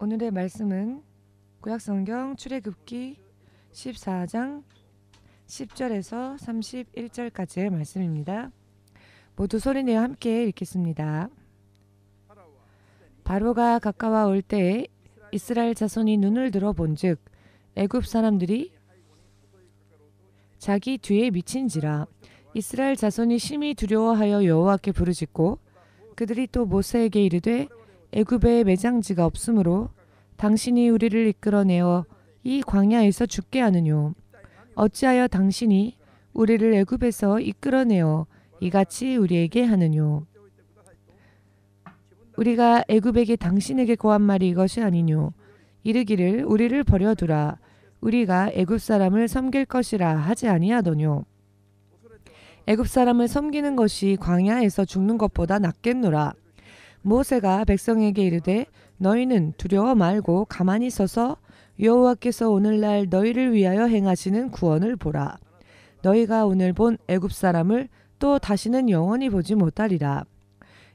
오늘의 말씀은 구약성경 출애굽기 14장 10절에서 31절까지의 말씀입니다. 모두 소리내어 함께 읽겠습니다. 바로가 가까워 올 때에 이스라엘 자손이 눈을 들어 본즉 애굽 사람들이 자기 뒤에 미친지라 이스라엘 자손이 심히 두려워하여 여호와께 부르짖고 그들이 또 모세에게 이르되 애굽에 매장지가 없으므로 당신이 우리를 이끌어내어 이 광야에서 죽게 하느뇨. 어찌하여 당신이 우리를 애굽에서 이끌어내어 이같이 우리에게 하느뇨. 우리가 애굽에게 당신에게 고한 말이 이것이 아니뇨. 이르기를 우리를 버려두라. 우리가 애굽 사람을 섬길 것이라 하지 아니하더뇨. 애굽 사람을 섬기는 것이 광야에서 죽는 것보다 낫겠노라. 모세가 백성에게 이르되 너희는 두려워 말고 가만히 서서 여호와께서 오늘날 너희를 위하여 행하시는 구원을 보라. 너희가 오늘 본 애굽 사람을 또 다시는 영원히 보지 못하리라.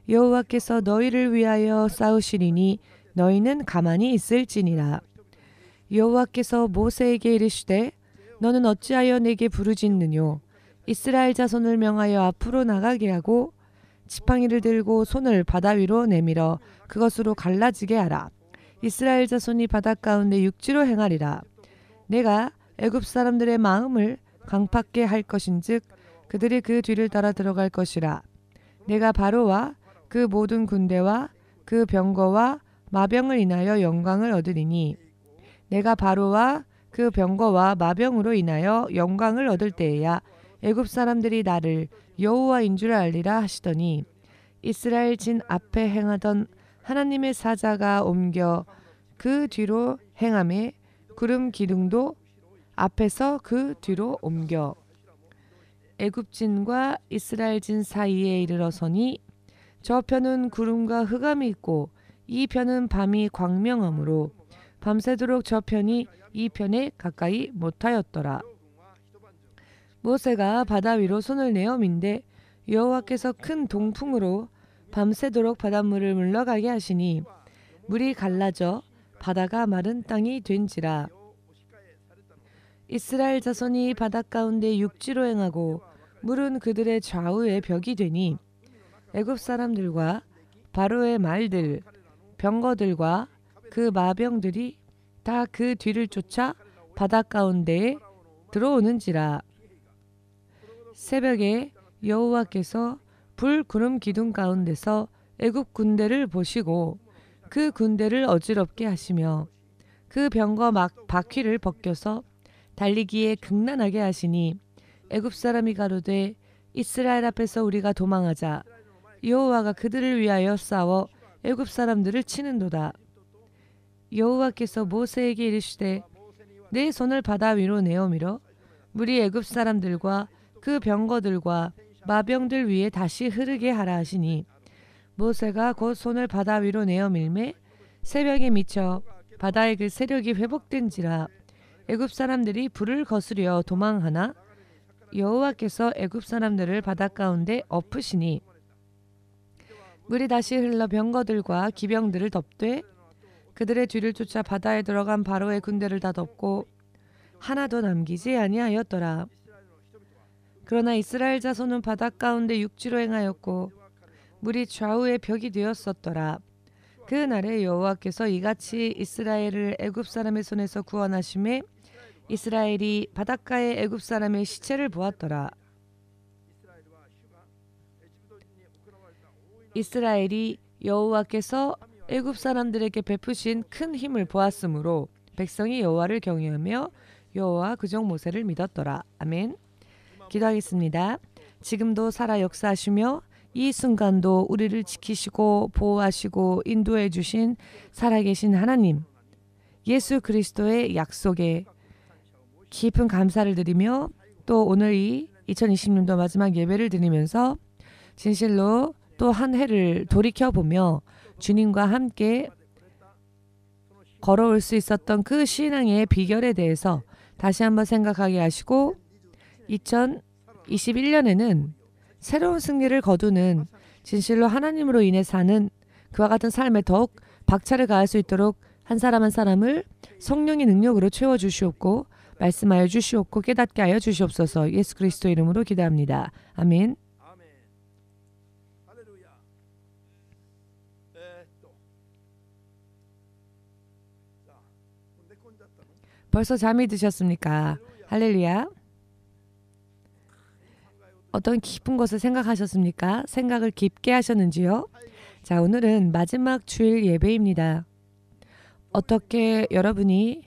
여호와께서 너희를 위하여 싸우시리니 너희는 가만히 있을지니라. 여호와께서 모세에게 이르시되 너는 어찌하여 내게 부르짖느뇨 이스라엘 자손을 명하여 앞으로 나가게 하고 지팡이를 들고 손을 바다 위로 내밀어 그것으로 갈라지게 하라. 이스라엘 자손이 바닷 가운데 육지로 행하리라. 내가 애굽 사람들의 마음을 강팍게 할 것인즉 그들이 그 뒤를 따라 들어갈 것이라. 내가 바로와 그 모든 군대와 그 병거와 마병을 인하여 영광을 얻으리니 내가 바로와 그 병거와 마병으로 인하여 영광을 얻을 때에야 애굽 사람들이 나를 여호와인 줄 알리라 하시더니 이스라엘 진 앞에 행하던 하나님의 사자가 옮겨 그 뒤로 행함에 구름 기둥도 앞에서 그 뒤로 옮겨 애굽진과 이스라엘 진 사이에 이르러서니 저편은 구름과 흑암이 있고 이 편은 밤이 광명함으로 밤새도록 저편이 이 편에 가까이 못하였더라. 모세가 바다 위로 손을 내어 민데 여호와께서 큰 동풍으로 밤새도록 바닷물을 물러가게 하시니 물이 갈라져 바다가 마른 땅이 된지라 이스라엘 자손이 바닷 가운데 육지로 행하고 물은 그들의 좌우의 벽이 되니 애굽 사람들과 바로의 말들 병거들과 그 마병들이 다 그 뒤를 쫓아 바닷 가운데에 들어오는지라 새벽에 여호와께서 불 구름 기둥 가운데서 애굽 군대를 보시고 그 군대를 어지럽게 하시며 그 병과 막 바퀴를 벗겨서 달리기에 극난하게 하시니 애굽 사람이 가로되 이스라엘 앞에서 우리가 도망하자 여호와가 그들을 위하여 싸워 애굽 사람들을 치는도다 여호와께서 모세에게 이르시되 내 손을 바다 위로 내어밀어 물이 애굽 사람들과 그 병거들과 마병들 위에 다시 흐르게 하라 하시니 모세가 곧 손을 바다 위로 내어 밀매 새벽에 미쳐 바다의 그 세력이 회복된지라 애굽 사람들이 불을 거스려 도망하나 여호와께서 애굽 사람들을 바다 가운데 엎으시니 물이 다시 흘러 병거들과 기병들을 덮되 그들의 뒤를 쫓아 바다에 들어간 바로의 군대를 다 덮고 하나도 남기지 아니하였더라. 그러나 이스라엘 자손은 바닷가운데 육지로 행하였고 물이 좌우의 벽이 되었었더라. 그 날에 여호와께서 이같이 이스라엘을 애굽 사람의 손에서 구원하심에 이스라엘이 바닷가에 애굽 사람의 시체를 보았더라. 이스라엘이 여호와께서 애굽 사람들에게 베푸신 큰 힘을 보았으므로 백성이 여호와를 경외하며 여호와 그 종 모세를 믿었더라. 아멘. 기도하겠습니다. 지금도 살아 역사하시며 이 순간도 우리를 지키시고 보호하시고 인도해 주신 살아계신 하나님 예수 그리스도의 약속에 깊은 감사를 드리며 또 오늘 이 2020년도 마지막 예배를 드리면서 진실로 또 한 해를 돌이켜 보며 주님과 함께 걸어올 수 있었던 그 신앙의 비결에 대해서 다시 한번 생각하게 하시고 2021년에는 새로운 승리를 거두는 진실로 하나님으로 인해 사는 그와 같은 삶에 더욱 박차를 가할 수 있도록 한 사람 한 사람을 성령의 능력으로 채워 주시옵고 말씀하여 주시옵고 깨닫게 하여 주시옵소서 예수 그리스도 이름으로 기도합니다. 아멘. 벌써 잠이 드셨습니까? 할렐루야. 어떤 깊은 것을 생각하셨습니까? 생각을 깊게 하셨는지요? 자, 오늘은 마지막 주일 예배입니다. 어떻게 여러분이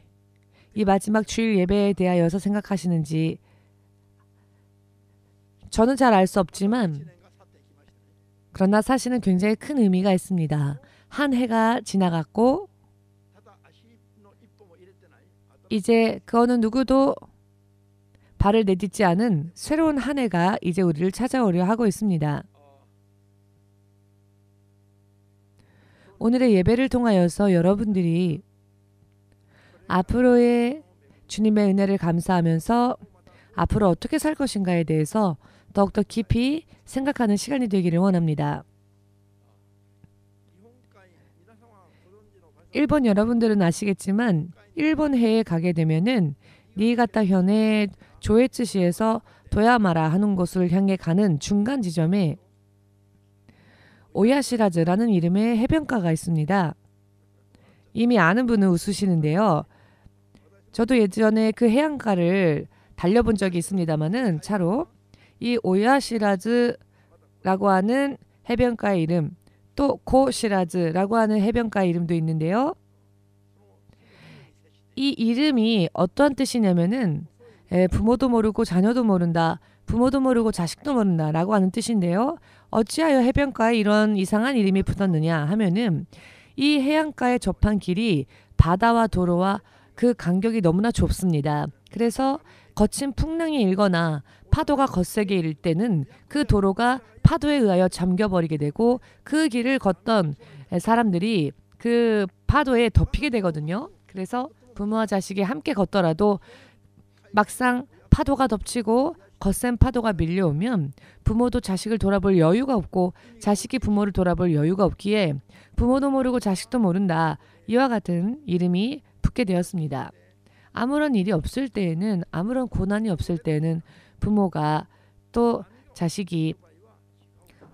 이 마지막 주일 예배에 대하여서 생각하시는지 저는 잘 알 수 없지만 그러나 사실은 굉장히 큰 의미가 있습니다. 한 해가 지나갔고 이제 그거는 누구도 발을 내딛지 않은 새로운 한 해가 이제 우리를 찾아오려 하고 있습니다. 오늘의 예배를 통하여서 여러분들이 앞으로의 주님의 은혜를 감사하면서 앞으로 어떻게 살 것인가에 대해서 더욱더 깊이 생각하는 시간이 되기를 원합니다. 일본 여러분들은 아시겠지만 일본 해에 가게 되면은 니가타 현에 조에츠시에서 도야마라 하는 곳을 향해 가는 중간 지점에 오야시라즈라는 이름의 해변가가 있습니다. 이미 아는 분은 웃으시는데요. 저도 예전에 그 해안가를 달려본 적이 있습니다만은 차로 이 오야시라즈라고 하는 해변가의 이름 또 고시라즈라고 하는 해변가의 이름도 있는데요. 이 이름이 어떠한 뜻이냐면은 예, 부모도 모르고 자녀도 모른다. 부모도 모르고 자식도 모른다라고 하는 뜻인데요. 어찌하여 해변가에 이런 이상한 이름이 붙었느냐 하면은 이 해안가에 접한 길이 바다와 도로와 그 간격이 너무나 좁습니다. 그래서 거친 풍랑이 일거나 파도가 거세게 일 때는 그 도로가 파도에 의하여 잠겨버리게 되고 그 길을 걷던 사람들이 그 파도에 덮이게 되거든요. 그래서 부모와 자식이 함께 걷더라도 막상 파도가 덮치고 거센 파도가 밀려오면 부모도 자식을 돌아볼 여유가 없고 자식이 부모를 돌아볼 여유가 없기에 부모도 모르고 자식도 모른다. 이와 같은 이름이 붙게 되었습니다. 아무런 일이 없을 때에는 아무런 고난이 없을 때에는 부모가 또 자식이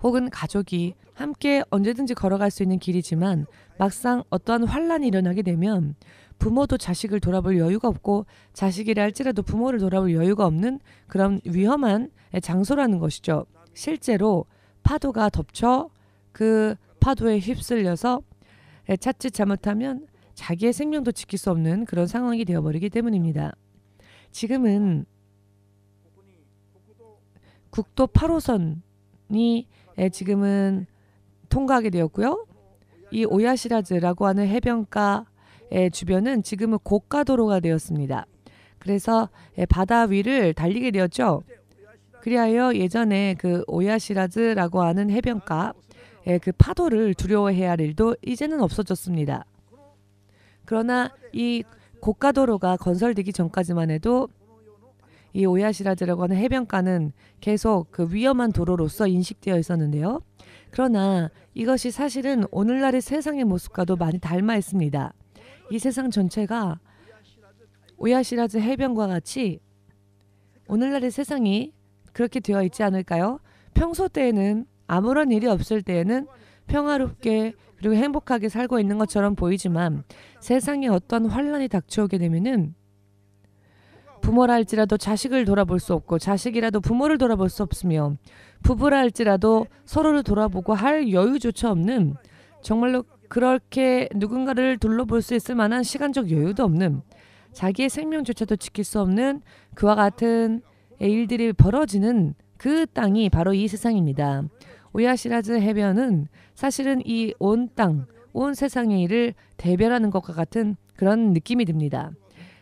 혹은 가족이 함께 언제든지 걸어갈 수 있는 길이지만 막상 어떠한 환란이 일어나게 되면 부모도 자식을 돌아볼 여유가 없고 자식이라 할지라도 부모를 돌아볼 여유가 없는 그런 위험한 장소라는 것이죠. 실제로 파도가 덮쳐 그 파도에 휩쓸려서 자칫 잘못하면 자기의 생명도 지킬 수 없는 그런 상황이 되어버리기 때문입니다. 지금은 국도 8호선이 예, 지금은 통과하게 되었고요. 이 오야시라즈라고 하는 해변가 예, 주변은 지금은 고가도로가 되었습니다. 그래서 예, 바다 위를 달리게 되었죠. 그리하여 예전에 그 오야시라즈라고 하는 해변가 예, 그 파도를 두려워해야 할 일도 이제는 없어졌습니다. 그러나 이 고가도로가 건설되기 전까지만 해도 이 오야시라즈라고 하는 해변가는 계속 그 위험한 도로로서 인식되어 있었는데요. 그러나 이것이 사실은 오늘날의 세상의 모습과도 많이 닮아 있습니다. 이 세상 전체가 오야시라즈 해변과 같이 오늘날의 세상이 그렇게 되어 있지 않을까요? 평소 때에는 아무런 일이 없을 때에는 평화롭게 그리고 행복하게 살고 있는 것처럼 보이지만 세상에 어떤 환란이 닥쳐오게 되면은 부모라 할지라도 자식을 돌아볼 수 없고 자식이라도 부모를 돌아볼 수 없으며 부부라 할지라도 서로를 돌아보고 할 여유조차 없는 정말로 그렇게 누군가를 둘러볼 수 있을 만한 시간적 여유도 없는 자기의 생명조차도 지킬 수 없는 그와 같은 일들이 벌어지는 그 땅이 바로 이 세상입니다. 오야시라즈 해변은 사실은 이 온 땅, 온 세상의 일을 대변하는 것과 같은 그런 느낌이 듭니다.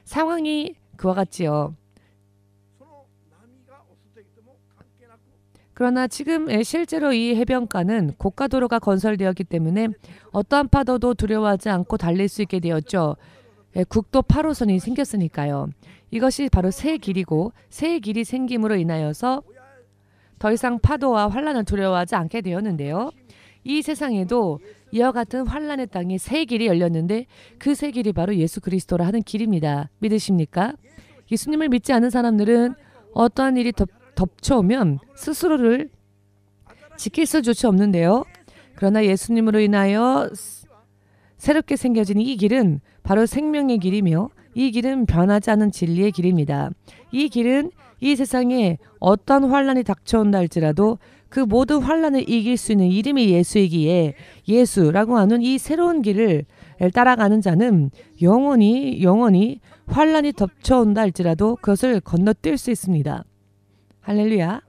상황이 그와 같지요. 그러나 지금 실제로 이 해변가는 고가도로가 건설되었기 때문에 어떠한 파도도 두려워하지 않고 달릴 수 있게 되었죠. 예, 국도 8호선이 생겼으니까요. 이것이 바로 새 길이고 새 길이 생김으로 인하여서 더 이상 파도와 환란을 두려워하지 않게 되었는데요. 이 세상에도 이와 같은 환란의 땅이 새 길이 열렸는데 그 새 길이 바로 예수 그리스도라 하는 길입니다. 믿으십니까? 예수님을 믿지 않은 사람들은 어떠한 일이 덮, 덮쳐오면 스스로를 지킬 수조차 없는데요. 그러나 예수님으로 인하여 새롭게 생겨진 이 길은 바로 생명의 길이며 이 길은 변하지 않은 진리의 길입니다. 이 길은 이 세상에 어떤 환란이 닥쳐온다 할지라도 그 모든 환란을 이길 수 있는 이름이 예수이기에 예수라고 하는 이 새로운 길을 따라가는 자는 영원히 영원히 환란이 덮쳐온다 할지라도 그것을 건너뛸 수 있습니다. 할렐루야.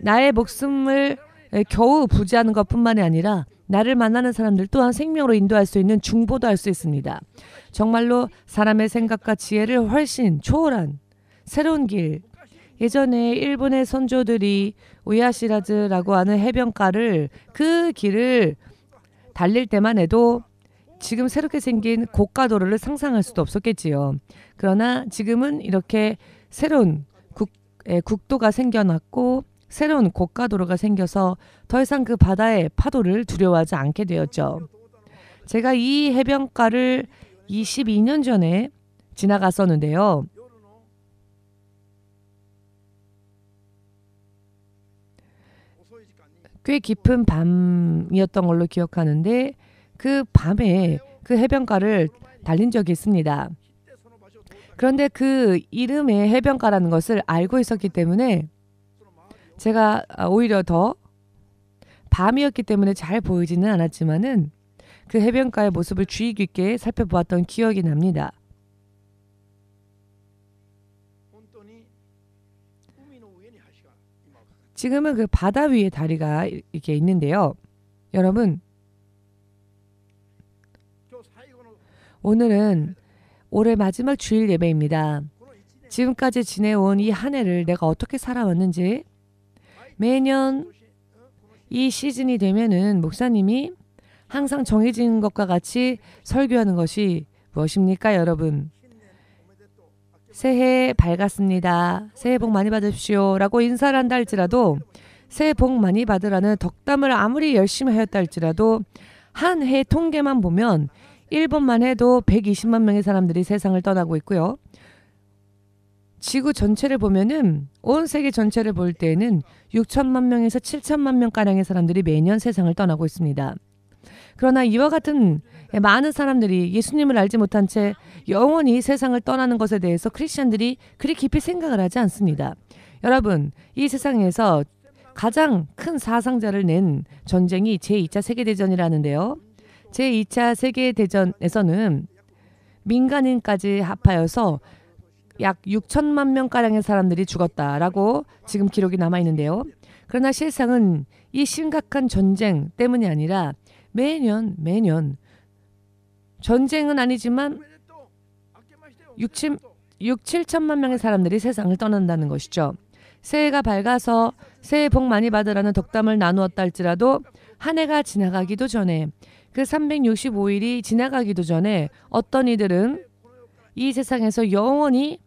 나의 목숨을 겨우 부지하는 것뿐만이 아니라 나를 만나는 사람들 또한 생명으로 인도할 수 있는 중보도 할 수 있습니다. 정말로 사람의 생각과 지혜를 훨씬 초월한 새로운 길. 예전에 일본의 선조들이 오야시라즈라고 하는 해변가를 그 길을 달릴 때만 해도 지금 새롭게 생긴 고가도로를 상상할 수도 없었겠지요. 그러나 지금은 이렇게 새로운 예, 국도가 생겨났고 새로운 고가도로가 생겨서 더 이상 그 바다의 파도를 두려워하지 않게 되었죠. 제가 이 해변가를 22년 전에 지나갔었는데요. 꽤 깊은 밤이었던 걸로 기억하는데 그 밤에 그 해변가를 달린 적이 있습니다. 그런데 그 이름의 해변가라는 것을 알고 있었기 때문에 제가 아, 오히려 더 밤이었기 때문에 잘 보이지는 않았지만은 그 해변가의 모습을 주의 깊게 살펴보았던 기억이 납니다. 지금은 그 바다 위에 다리가 이렇게 있는데요. 여러분, 오늘은 올해 마지막 주일 예배입니다. 지금까지 지내온 이 한 해를 내가 어떻게 살아왔는지 매년 이 시즌이 되면은 목사님이 항상 정해진 것과 같이 설교하는 것이 무엇입니까, 여러분? 새해 밝았습니다. 새해 복 많이 받으십시오. 라고 인사를 한다 할지라도 새해 복 많이 받으라는 덕담을 아무리 열심히 하였다 할지라도 한 해 통계만 보면 일본만 해도 120만 명의 사람들이 세상을 떠나고 있고요. 지구 전체를 보면은 온 세계 전체를 볼 때에는 6천만 명에서 7천만 명가량의 사람들이 매년 세상을 떠나고 있습니다. 그러나 이와 같은 많은 사람들이 예수님을 알지 못한 채 영원히 세상을 떠나는 것에 대해서 크리스천들이 그리 깊이 생각을 하지 않습니다. 여러분, 이 세상에서 가장 큰 사상자를 낸 전쟁이 제2차 세계대전이라는데요. 제2차 세계대전에서는 민간인까지 합하여서 약 6천만 명가량의 사람들이 죽었다라고 지금 기록이 남아 있는데요. 그러나 실상은 이 심각한 전쟁 때문이 아니라 매년 매년 전쟁은 아니지만 6, 7, 6 7천만 명의 사람들이 세상을 떠난다는 것이죠. 새해가 밝아서 새해 복 많이 받으라는 덕담을 나누었다 할지라도 한 해가 지나가기도 전에 그 365일이 지나가기도 전에 어떤 이들은 이 세상에서 영원히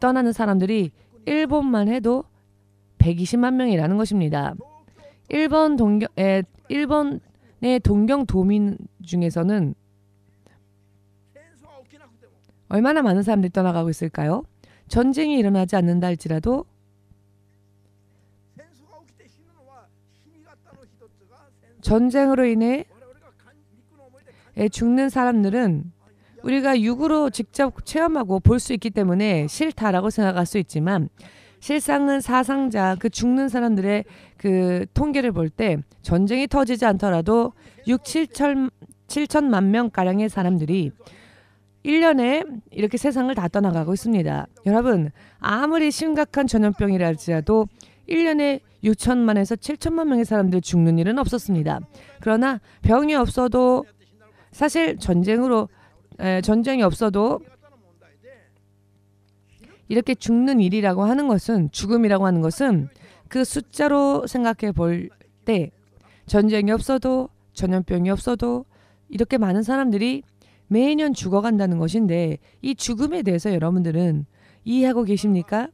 떠나는 사람들이 일본만 해도 120만 명이라는 것입니다. 일본 동경 에, 일본의 동경 도민 중에서는 얼마나 많은 사람들이 떠나가고 있을까요? 전쟁이 일어나지 않는다 할지라도 전쟁으로 인해 죽는 사람들은 우리가 육으로 직접 체험하고 볼 수 있기 때문에 싫다라고 생각할 수 있지만 실상은 사상자 그 죽는 사람들의 그 통계를 볼 때 전쟁이 터지지 않더라도 6, 7천 7천만 명 가량의 사람들이 1년에 이렇게 세상을 다 떠나가고 있습니다. 여러분, 아무리 심각한 전염병이라 할지라도 1년에 6천만에서 7천만 명의 사람들이 죽는 일은 없었습니다. 그러나 병이 없어도 사실 전쟁으로 에, 전쟁이 없어도 이렇게 죽는 일이라고 하는 것은 죽음이라고 하는 것은 그 숫자로 생각해 볼 때 전쟁이 없어도 전염병이 없어도 이렇게 많은 사람들이 매년 죽어간다는 것인데 이 죽음에 대해서 여러분들은 이해하고 계십니까?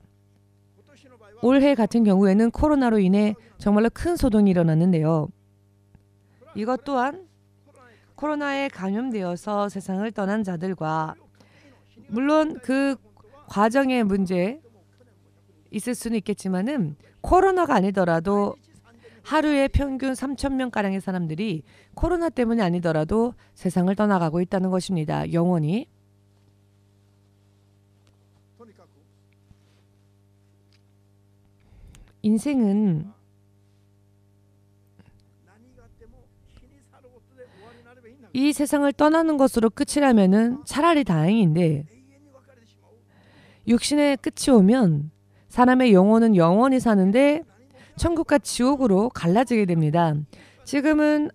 올해 같은 경우에는 코로나로 인해 정말로 큰 소동이 일어났는데요. 이것 또한 코로나에 감염되어서 세상을 떠난 자들과 물론 그 과정의 문제 있을 수는 있겠지만은 코로나가 아니더라도 하루에 평균 3천 명 가량의 사람들이 코로나 때문이 아니더라도 세상을 떠나가고 있다는 것입니다. 영원히. 인생은 이 세상을 떠나는 것으로 끝이라면 차라리 다행인데 육신의 끝이 오면 사람의 영혼은 영원히 사는데 천국과 지옥으로 갈라지게 됩니다. 지금은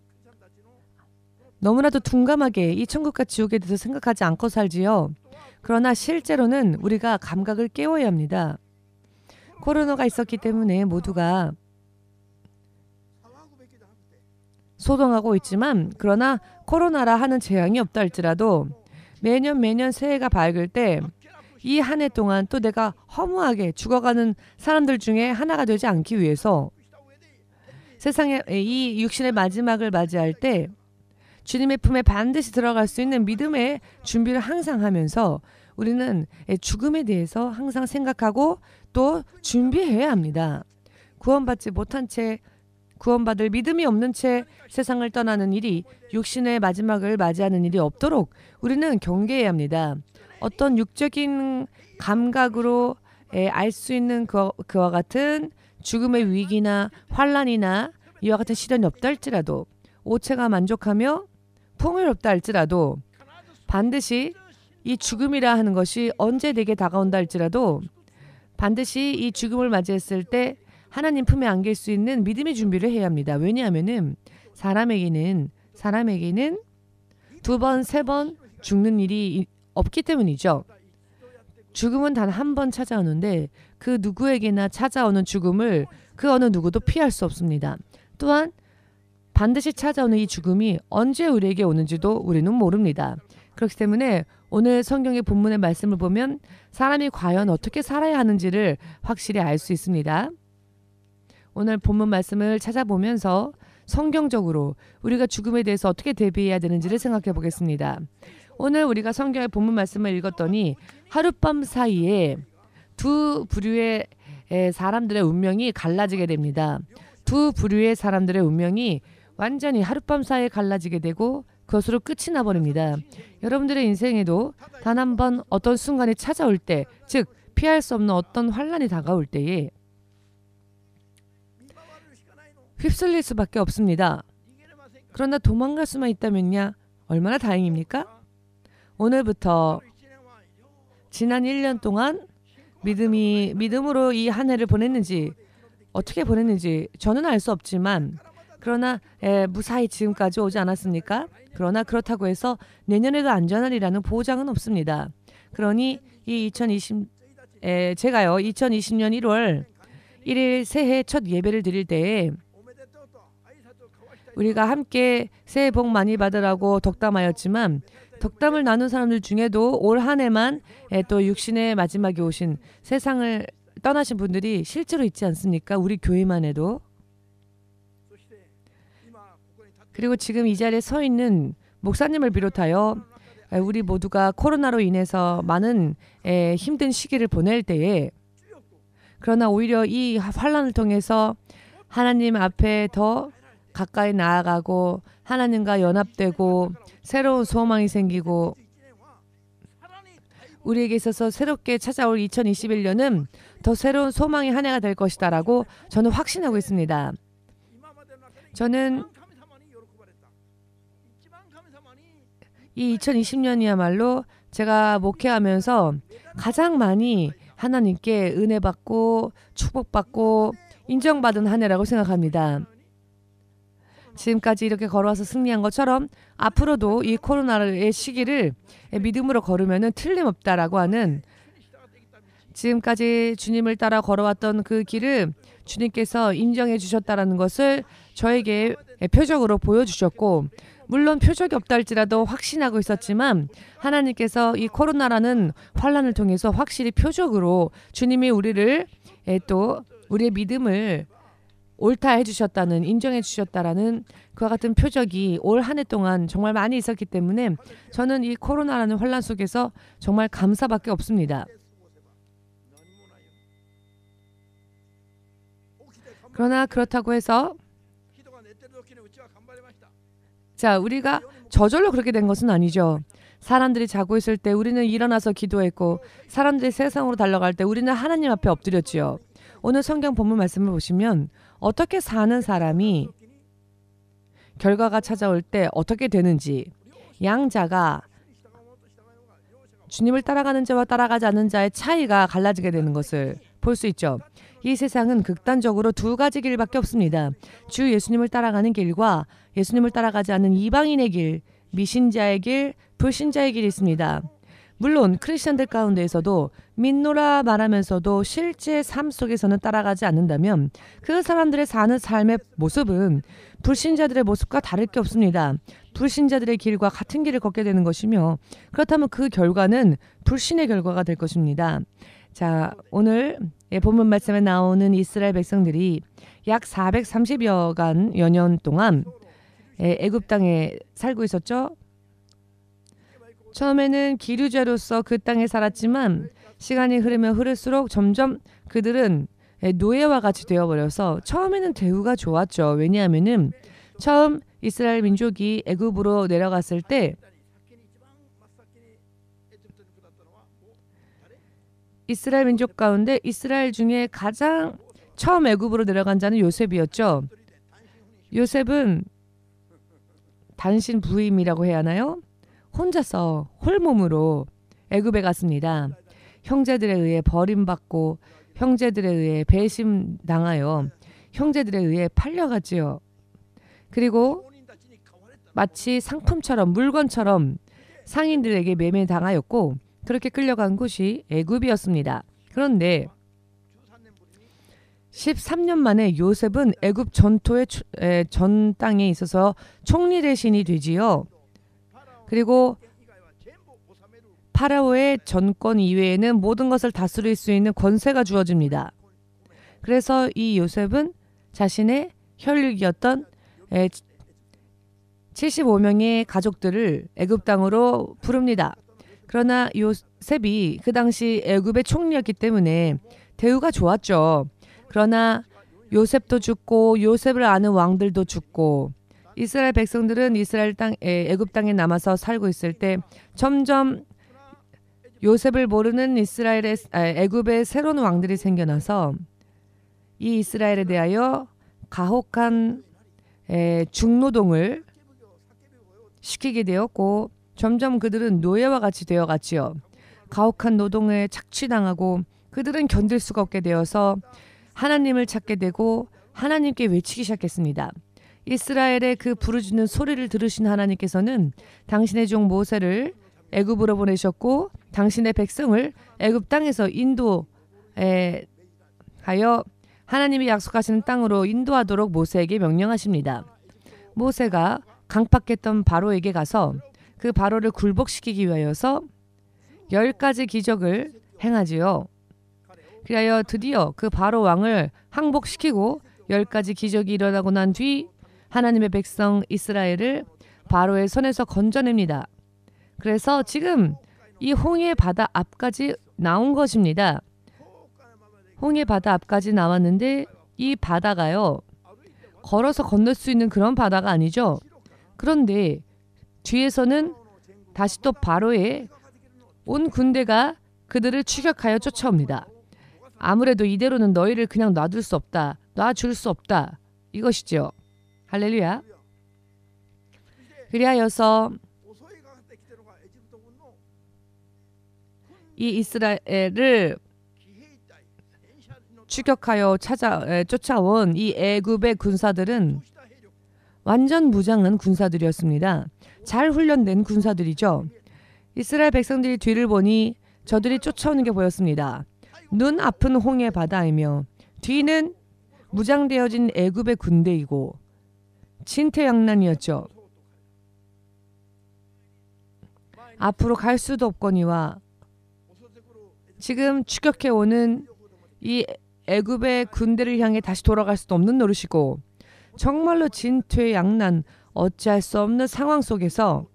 너무나도 둔감하게 이 천국과 지옥에 대해서 생각하지 않고 살지요. 그러나 실제로는 우리가 감각을 깨워야 합니다. 코로나가 있었기 때문에 모두가 소동하고 있지만 그러나 코로나라 하는 재앙이 없다 할지라도 매년 매년 새해가 밝을 때 이 한 해 동안 또 내가 허무하게 죽어가는 사람들 중에 하나가 되지 않기 위해서 세상에 이 육신의 마지막을 맞이할 때 주님의 품에 반드시 들어갈 수 있는 믿음의 준비를 항상 하면서 우리는 죽음에 대해서 항상 생각하고 또 준비해야 합니다. 구원받지 못한 채 구원받을 믿음이 없는 채 세상을 떠나는 일이 육신의 마지막을 맞이하는 일이 없도록 우리는 경계해야 합니다. 어떤 육적인 감각으로 알 수 있는 그와 같은 죽음의 위기나 환란이나 이와 같은 시련이 없다 할지라도 오체가 만족하며 풍요롭다 할지라도 반드시 이 죽음이라 하는 것이 언제 내게 다가온다 할지라도 반드시 이 죽음을 맞이했을 때 하나님 품에 안길 수 있는 믿음의 준비를 해야 합니다. 왜냐하면은 사람에게는 사람에게는 두 번, 세 번 죽는 일이 없기 때문이죠. 죽음은 단 한 번 찾아오는데 그 누구에게나 찾아오는 죽음을 그 어느 누구도 피할 수 없습니다. 또한 반드시 찾아오는 이 죽음이 언제 우리에게 오는지도 우리는 모릅니다. 그렇기 때문에 오늘 성경의 본문의 말씀을 보면 사람이 과연 어떻게 살아야 하는지를 확실히 알 수 있습니다. 오늘 본문 말씀을 찾아보면서 성경적으로 우리가 죽음에 대해서 어떻게 대비해야 되는지를 생각해 보겠습니다. 오늘 우리가 성경의 본문 말씀을 읽었더니 하룻밤 사이에 두 부류의 사람들의 운명이 갈라지게 됩니다. 두 부류의 사람들의 운명이 완전히 하룻밤 사이에 갈라지게 되고 그것으로 끝이 나버립니다. 여러분들의 인생에도 단 한 번 어떤 순간이 찾아올 때, 즉 피할 수 없는 어떤 환란이 다가올 때에 휩쓸릴 수밖에 없습니다. 그러나 도망갈 수만 있다면야 얼마나 다행입니까? 오늘부터 지난 1년 동안 믿음이 믿음으로 이 한 해를 보냈는지 어떻게 보냈는지 저는 알 수 없지만 그러나 에, 예, 무사히 지금까지 오지 않았습니까? 그러나 그렇다고 해서 내년에도 안전하리라는 보장은 없습니다. 그러니 이 2020 에, 예, 제가요 2020년 1월 1일 새해 첫 예배를 드릴 때에 우리가 함께 새해 복 많이 받으라고 덕담하였지만 덕담을 나눈 사람들 중에도 올 한 해만 예, 또 육신의 마지막에 오신 세상을 떠나신 분들이 실제로 있지 않습니까? 우리 교회만 해도. 그리고 지금 이 자리에 서 있는 목사님을 비롯하여 예, 우리 모두가 코로나로 인해서 많은 예, 힘든 시기를 보낼 때에 그러나 오히려 이 환란을 통해서 하나님 앞에 더 가까이 나아가고 하나님과 연합되고 새로운 소망이 생기고 우리에게 있어서 새롭게 찾아올 2021년은 더 새로운 소망의 한 해가 될 것이다라고 저는 확신하고 있습니다. 저는 이 2020년이야말로 제가 목회하면서 가장 많이 하나님께 은혜 받고 축복받고 인정받은 한 해라고 생각합니다. 지금까지 이렇게 걸어와서 승리한 것처럼 앞으로도 이 코로나의 시기를 믿음으로 걸으면 틀림없다라고 하는 지금까지 주님을 따라 걸어왔던 그 길을 주님께서 인정해 주셨다라는 것을 저에게 표적으로 보여주셨고 물론 표적이 없다 할지라도 확신하고 있었지만 하나님께서 이 코로나라는 환란을 통해서 확실히 표적으로 주님이 우리를 또 우리의 믿음을 옳다 해주셨다는 인정해주셨다라는 그와 같은 표적이 올 한해 동안 정말 많이 있었기 때문에 저는 이 코로나라는 환란 속에서 정말 감사밖에 없습니다. 그러나 그렇다고 해서 자 우리가 저절로 그렇게 된 것은 아니죠. 사람들이 자고 있을 때 우리는 일어나서 기도했고 사람들이 세상으로 달려갈 때 우리는 하나님 앞에 엎드렸지요. 오늘 성경 본문 말씀을 보시면 어떻게 사는 사람이 결과가 찾아올 때 어떻게 되는지 양자가 주님을 따라가는 자와 따라가지 않는 자의 차이가 갈라지게 되는 것을 볼 수 있죠. 이 세상은 극단적으로 두 가지 길밖에 없습니다. 주 예수님을 따라가는 길과 예수님을 따라가지 않는 이방인의 길, 미신자의 길, 불신자의 길이 있습니다. 물론 크리스천들 가운데에서도 믿노라 말하면서도 실제 삶 속에서는 따라가지 않는다면 그 사람들의 사는 삶의 모습은 불신자들의 모습과 다를 게 없습니다. 불신자들의 길과 같은 길을 걷게 되는 것이며 그렇다면 그 결과는 불신의 결과가 될 것입니다. 자, 오늘 예, 본문 말씀에 나오는 이스라엘 백성들이 약 430여간 여년 동안 예, 애굽 땅에 살고 있었죠. 처음에는 기류자로서 그 땅에 살았지만 시간이 흐르면 흐를수록 점점 그들은 예, 노예와 같이 되어버려서 처음에는 대우가 좋았죠. 왜냐하면 처음 이스라엘 민족이 애굽으로 내려갔을 때 이스라엘 민족 가운데 이스라엘 중에 가장 처음 애굽으로 내려간 자는 요셉이었죠. 요셉은 단신 부임이라고 해야 하나요? 혼자서 홀몸으로 애굽에 갔습니다. 형제들에 의해 버림받고 형제들에 의해 배심당하여 형제들에 의해 팔려갔지요. 그리고 마치 상품처럼 물건처럼 상인들에게 매매당하였고 그렇게 끌려간 곳이 애굽이었습니다. 그런데 13년 만에 요셉은 애굽 전토의 전 땅에 있어서 총리 대신이 되지요. 그리고 파라오의 전권 이외에는 모든 것을 다스릴 수 있는 권세가 주어집니다. 그래서 이 요셉은 자신의 혈육이었던 75명의 가족들을 애굽 땅으로 부릅니다. 그러나 요셉이 그 당시 애굽의 총리였기 때문에 대우가 좋았죠. 그러나 요셉도 죽고 요셉을 아는 왕들도 죽고 이스라엘 백성들은 이스라엘 땅 애굽 땅에 남아서 살고 있을 때 점점 요셉을 모르는 이스라엘의 아, 애굽의 새로운 왕들이 생겨나서 이 이스라엘에 대하여 가혹한 중노동을 시키게 되었고 점점 그들은 노예와 같이 되어 갔지요. 가혹한 노동에 착취당하고 그들은 견딜 수가 없게 되어서 하나님을 찾게 되고 하나님께 외치기 시작했습니다. 이스라엘의 그 부르짖는 소리를 들으신 하나님께서는 당신의 종 모세를 애굽으로 보내셨고 당신의 백성을 애굽 땅에서 인도에 하여 하나님이 약속하시는 땅으로 인도하도록 모세에게 명령하십니다. 모세가 강팍했던 바로에게 가서 그 바로를 굴복시키기 위하여서 열 가지 기적을 행하지요. 그리하여 드디어 그 바로 왕을 항복시키고 열 가지 기적이 일어나고 난뒤 하나님의 백성 이스라엘을 바로의 손에서 건져냅니다. 그래서 지금 이 홍해 바다 앞까지 나온 것입니다. 홍해 바다 앞까지 나왔는데 이 바다가요. 걸어서 건널 수 있는 그런 바다가 아니죠. 그런데 뒤에서는 다시 또 바로의 온 군대가 그들을 추격하여 쫓아옵니다. 아무래도 이대로는 너희를 그냥 놔둘 수 없다. 놔줄 수 없다. 이것이지 할렐루야. 그리하여서 이 이스라엘을 추격하여 찾아 쫓아온 이 애굽의 군사들은 완전 무장한 군사들이었습니다. 잘 훈련된 군사들이죠. 이스라엘 백성들이 뒤를 보니 저들이 쫓아오는 게 보였습니다. 눈 아픈 홍해 바다이며 뒤는 무장되어진 애굽의 군대이고 진퇴양난이었죠. 앞으로 갈 수도 없거니와 지금 추격해 오는 이 애굽의 군대를 향해 다시 돌아갈 수도 없는 노릇이고 정말로 진퇴양난 어찌할 수 없는 상황 속에서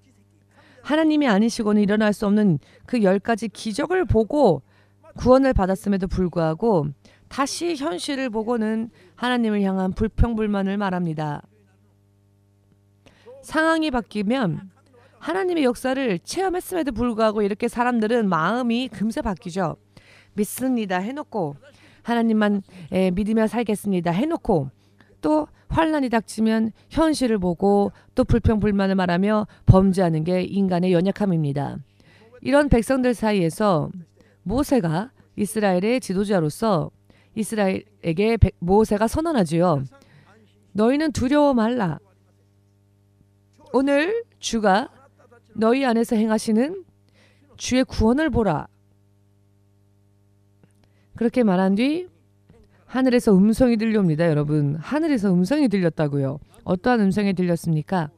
하나님이 아니시고는 일어날 수 없는 그 열 가지 기적을 보고 구원을 받았음에도 불구하고 다시 현실을 보고는 하나님을 향한 불평불만을 말합니다. 상황이 바뀌면 하나님의 역사를 체험했음에도 불구하고 이렇게 사람들은 마음이 금세 바뀌죠. 믿습니다 해놓고 하나님만 에, 예, 믿으며 살겠습니다 해놓고 또 환란이 닥치면 현실을 보고 또 불평 불만을 말하며 범죄하는 게 인간의 연약함입니다. 이런 백성들 사이에서 모세가 이스라엘의 지도자로서 이스라엘에게 모세가 선언하지요. 너희는 두려워 말라. 오늘 주가 너희 안에서 행하시는 주의 구원을 보라. 그렇게 말한 뒤 하늘에서 음성이 들려옵니다, 여러분. 하늘에서 음성이 들렸다고요. 어떠한 음성이 들렸습니까?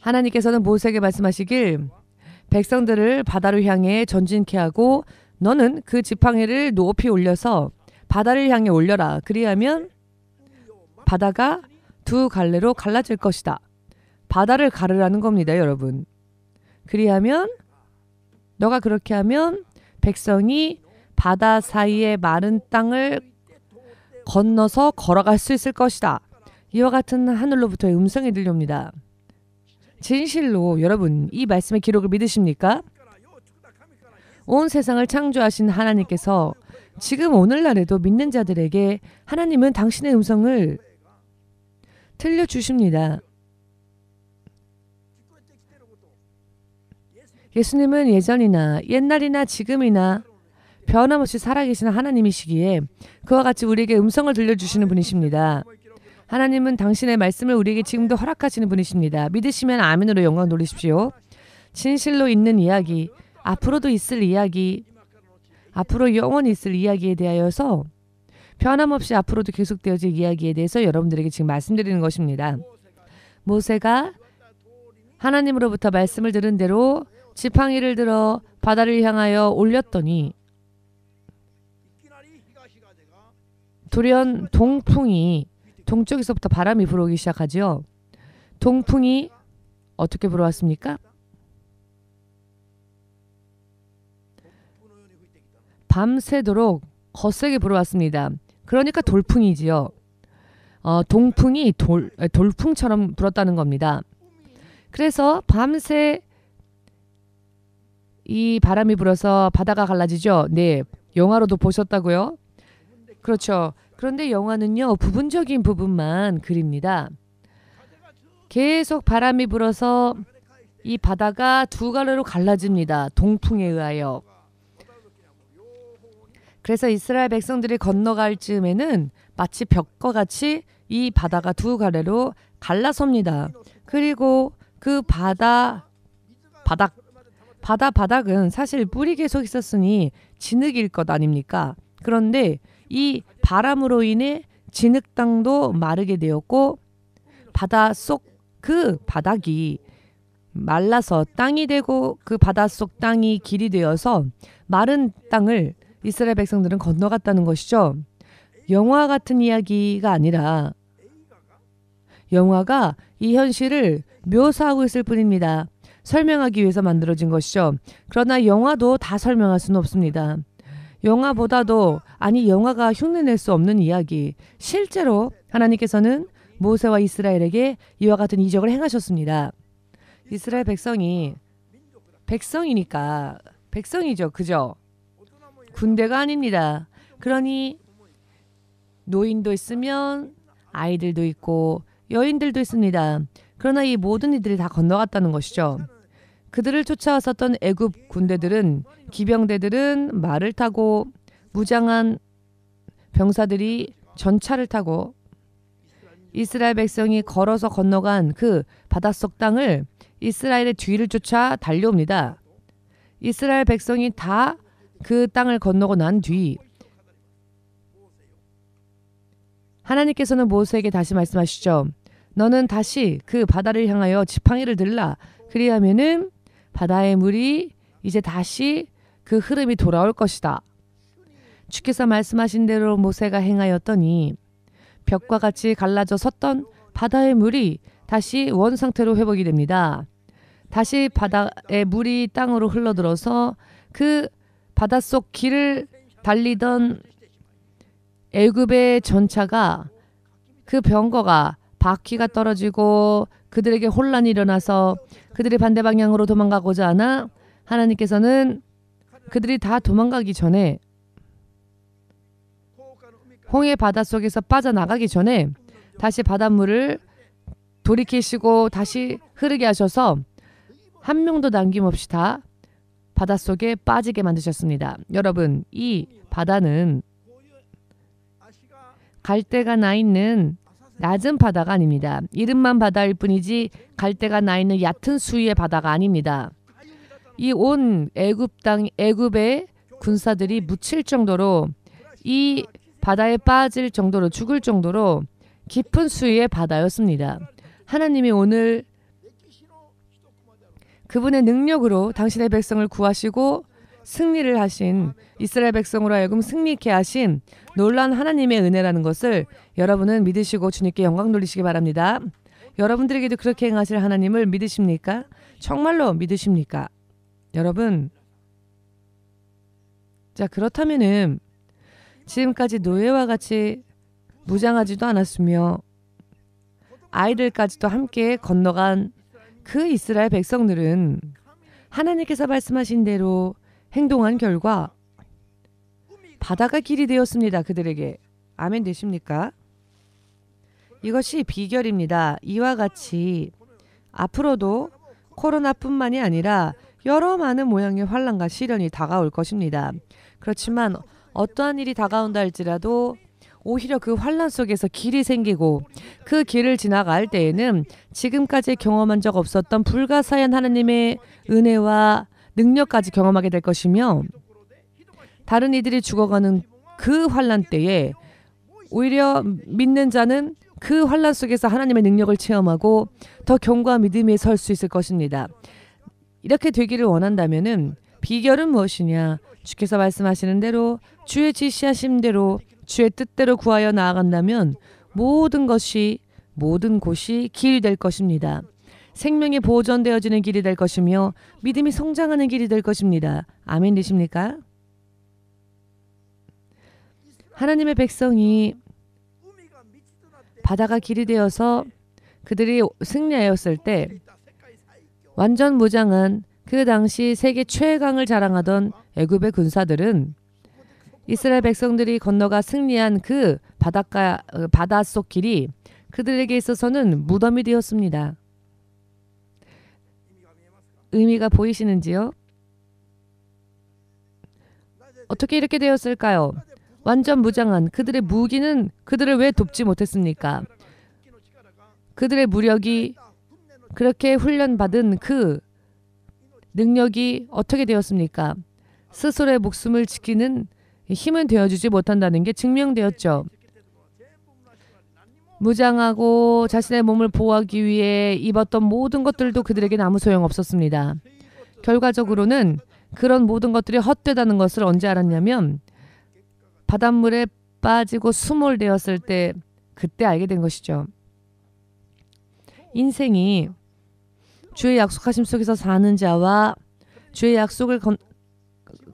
하나님께서는 모세에게 말씀하시길 백성들을 바다로 향해 전진케 하고 너는 그 지팡이를 높이 올려서 바다를 향해 올려라. 그리하면 바다가 두 갈래로 갈라질 것이다. 바다를 가르라는 겁니다, 여러분. 그리하면 너가 그렇게 하면 백성이 바다 사이의 마른 땅을 건너서 걸어갈 수 있을 것이다. 이와 같은 하늘로부터의 음성이 들려옵니다. 진실로 여러분 이 말씀의 기록을 믿으십니까? 온 세상을 창조하신 하나님께서 지금 오늘날에도 믿는 자들에게 하나님은 당신의 음성을 틀려주십니다. 예수님은 예전이나 옛날이나 지금이나 변함없이 살아계시 하나님이시기에 그와 같이 우리에게 음성을 들려주시는 분이십니다. 하나님은 당신의 말씀을 우리에게 지금도 허락하시는 분이십니다. 믿으시면 아멘으로 영광 돌리십시오. 진실로 있는 이야기, 앞으로도 있을 이야기, 앞으로 영원히 있을 이야기에 대하여서 변함없이 앞으로도 계속되어질 이야기에 대해서 여러분들에게 지금 말씀드리는 것입니다. 모세가 하나님으로부터 말씀을 들은 대로 지팡이를 들어 바다를 향하여 올렸더니 돌연 동풍이 동쪽에서부터 바람이 불어오기 시작하지 동풍이 어떻게 불어왔습니까? 밤새도록 거세게 불어왔습니다. 그러니까 돌풍이지요. 어, 동풍이 돌, 아, 돌풍처럼 불었다는 겁니다. 그래서 밤새 이 바람이 불어서 바다가 갈라지죠. 네, 영화로도 보셨다고요? 그렇죠. 그런데 영화는요 부분적인 부분만 그립니다. 계속 바람이 불어서 이 바다가 두 갈래로 갈라집니다. 동풍에 의하여. 그래서 이스라엘 백성들이 건너갈 즈음에는 마치 벽과 같이 이 바다가 두 가래로 갈라섭니다. 그리고 그 바다 바닥 바다 바닥은 사실 뿌리 계속 있었으니 진흙일 것 아닙니까? 그런데 이 바람으로 인해 진흙 땅도 마르게 되었고 바다 속 그 바닥이 말라서 땅이 되고 그 바다 속 땅이 길이 되어서 마른 땅을 이스라엘 백성들은 건너갔다는 것이죠. 영화 같은 이야기가 아니라 영화가 이 현실을 묘사하고 있을 뿐입니다. 설명하기 위해서 만들어진 것이죠. 그러나 영화도 다 설명할 수는 없습니다. 영화보다도 아니 영화가 흉내낼 수 없는 이야기. 실제로 하나님께서는 모세와 이스라엘에게 이와 같은 이적을 행하셨습니다. 이스라엘 백성이 백성이니까 백성이죠. 그죠? 군대가 아닙니다. 그러니 노인도 있으면 아이들도 있고 여인들도 있습니다. 그러나 이 모든 이들이 다 건너갔다는 것이죠. 그들을 쫓아왔었던 애굽 군대들은 기병대들은 말을 타고 무장한 병사들이 전차를 타고 이스라엘 백성이 걸어서 건너간 그 바닷속 땅을 이스라엘의 뒤를 쫓아 달려옵니다. 이스라엘 백성이 다그 땅을 건너고 난 뒤 하나님께서는 모세에게 다시 말씀하시죠. 너는 다시 그 바다를 향하여 지팡이를 들라. 그리하면은 바다의 물이 이제 다시 그 흐름이 돌아올 것이다. 주께서 말씀하신 대로 모세가 행하였더니 벽과 같이 갈라져 섰던 바다의 물이 다시 원 상태로 회복이 됩니다. 다시 바다의 물이 땅으로 흘러들어서 그 바닷속 길을 달리던 애굽의 전차가 그 병거가 바퀴가 떨어지고 그들에게 혼란이 일어나서 그들이 반대 방향으로 도망가고자 하나 하나님께서는 그들이 다 도망가기 전에 홍해 바닷 속에서 빠져나가기 전에 다시 바닷물을 돌이키시고 다시 흐르게 하셔서 한 명도 남김없이 다 바닷속에 빠지게 만드셨습니다. 여러분, 이 바다는 갈대가 나 있는 낮은 바다가 아닙니다. 이름만 바다일 뿐이지 갈대가 나 있는 얕은 수위의 바다가 아닙니다. 이 온 애굽 땅 애굽의 군사들이 묻힐 정도로 이 바다에 빠질 정도로 죽을 정도로 깊은 수위의 바다였습니다. 하나님이 오늘 그분의 능력으로 당신의 백성을 구하시고 승리를 하신 이스라엘 백성으로 하여금 승리케 하신 놀란 하나님의 은혜라는 것을 여러분은 믿으시고 주님께 영광 돌리시기 바랍니다. 여러분들에게도 그렇게 행하실 하나님을 믿으십니까? 정말로 믿으십니까? 여러분 자 그렇다면은 지금까지 노예와 같이 무장하지도 않았으며 아이들까지도 함께 건너간 그 이스라엘 백성들은 하나님께서 말씀하신 대로 행동한 결과 바다가 길이 되었습니다. 그들에게 아멘 되십니까? 이것이 비결입니다. 이와 같이 앞으로도 코로나뿐만이 아니라 여러 많은 모양의 환란과 시련이 다가올 것입니다. 그렇지만 어떠한 일이 다가온다 할지라도 오히려 그 환란 속에서 길이 생기고 그 길을 지나갈 때에는 지금까지 경험한 적 없었던 불가사의한 하나님의 은혜와 능력까지 경험하게 될 것이며 다른 이들이 죽어가는 그 환란 때에 오히려 믿는 자는 그 환란 속에서 하나님의 능력을 체험하고 더 경과 믿음에 설 수 있을 것입니다. 이렇게 되기를 원한다면은 비결은 무엇이냐? 주께서 말씀하시는 대로 주의 지시하신 대로 주의 뜻대로 구하여 나아간다면 모든 것이 모든 곳이 길이 될 것입니다. 생명이 보존되어지는 길이 될 것이며 믿음이 성장하는 길이 될 것입니다. 아멘 되십니까? 하나님의 백성이 바다가 길이 되어서 그들이 승리하였을 때 완전 무장한 그 당시 세계 최강을 자랑하던 애굽의 군사들은 이스라엘 백성들이 건너가 승리한 그 바닷가 어, 바닷속 길이 그들에게 있어서는 무덤이 되었습니다. 의미가 보이시는지요? 어떻게 이렇게 되었을까요? 완전 무장한 그들의 무기는 그들을 왜 돕지 못했습니까? 그들의 무력이 그렇게 훈련받은 그 능력이 어떻게 되었습니까? 스스로의 목숨을 지키는 힘은 되어주지 못한다는 게 증명되었죠. 무장하고 자신의 몸을 보호하기 위해 입었던 모든 것들도 그들에겐 아무 소용 없었습니다. 결과적으로는 그런 모든 것들이 헛되다는 것을 언제 알았냐면 바닷물에 빠지고 수몰되었을 때 그때 알게 된 것이죠. 인생이 주의 약속하심 속에서 사는 자와 주의 약속을 건,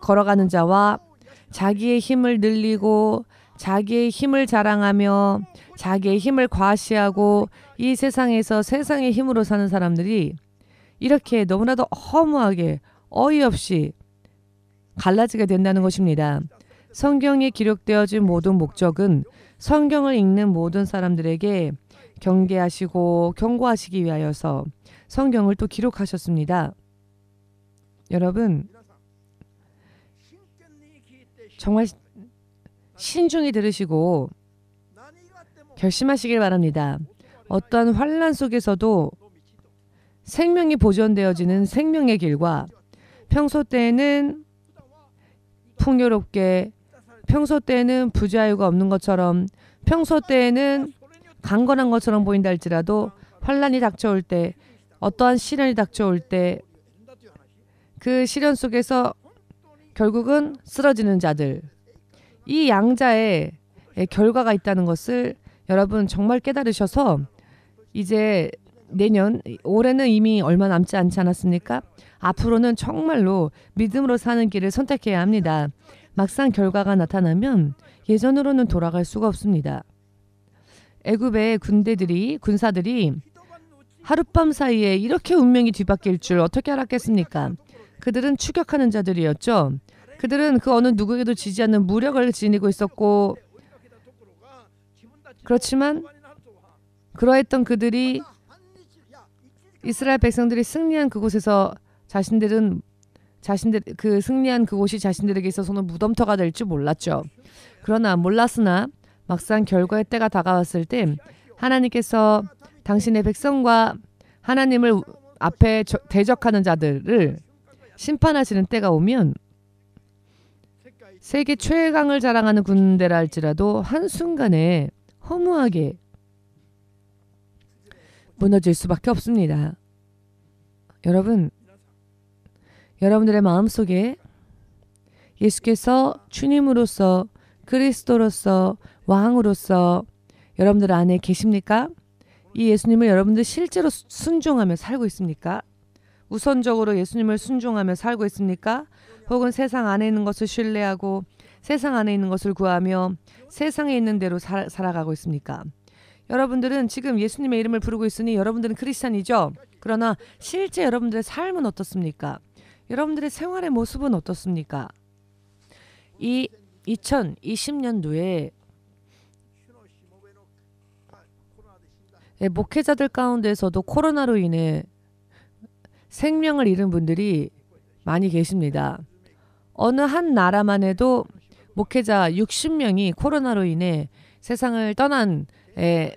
걸어가는 자와 자기의 힘을 늘리고 자기의 힘을 자랑하며 자기의 힘을 과시하고 이 세상에서 세상의 힘으로 사는 사람들이 이렇게 너무나도 허무하게 어이없이 갈라지게 된다는 것입니다. 성경에 기록되어진 모든 목적은 성경을 읽는 모든 사람들에게 경계하시고 경고하시기 위하여서 성경을 또 기록하셨습니다. 여러분, 정말 신중히 들으시고 결심하시길 바랍니다. 어떠한 환란 속에서도 생명이 보존되어지는 생명의 길과 평소 때에는 풍요롭게 평소 때에는 부자유가 없는 것처럼 평소 때에는 강건한 것처럼 보인다 할지라도 환란이 닥쳐올 때 어떠한 시련이 닥쳐올 때 그 시련 속에서 결국은 쓰러지는 자들 이양자의 결과가 있다는 것을 여러분 정말 깨달으셔서 이제 내년 올해는 이미 얼마 남지 않지 않았습니까? 앞으로는 정말로 믿음으로 사는 길을 선택해야 합니다. 막상 결과가 나타나면 예전으로는 돌아갈 수가 없습니다. 애굽의 군대들이 군사들이 하룻밤 사이에 이렇게 운명이 뒤바뀔 줄 어떻게 알았겠습니까? 그들은 추격하는 자들이었죠. 그들은 그 어느 누구에게도 지지 않는 무력을 지니고 있었고 그렇지만 그러했던 그들이 이스라엘 백성들이 승리한 그곳에서 자신들은 자신들 그 승리한 그곳이 자신들에게 있어서는 무덤터가 될줄 몰랐죠. 그러나 몰랐으나 막상 결과의 때가 다가왔을 때 하나님께서 당신의 백성과 하나님을 앞에 대적하는 자들을 심판하시는 때가 오면 세계 최강을 자랑하는 군대라 할지라도 한순간에 허무하게 무너질 수밖에 없습니다. 여러분, 여러분들의 마음속에 예수께서 주님으로서 그리스도로서 왕으로서 여러분들 안에 계십니까? 이 예수님을 여러분들 실제로 순종하며 살고 있습니까? 우선적으로 예수님을 순종하며 살고 있습니까? 혹은 세상 안에 있는 것을 신뢰하고 세상 안에 있는 것을 구하며 세상에 있는 대로 살, 아가고 있습니까? 여러분들은 지금 예수님의 이름을 부르고 있으니 여러분들은 크리스찬이죠. 그러나 실제 여러분들의 삶은 어떻습니까? 여러분들의 생활의 모습은 어떻습니까? 이 2020년도에 예, 목회자들 가운데서도 코로나로 인해 생명을 잃은 분들이 많이 계십니다. 어느 한 나라만 해도 목회자 60명이 코로나로 인해 세상을 떠난 에,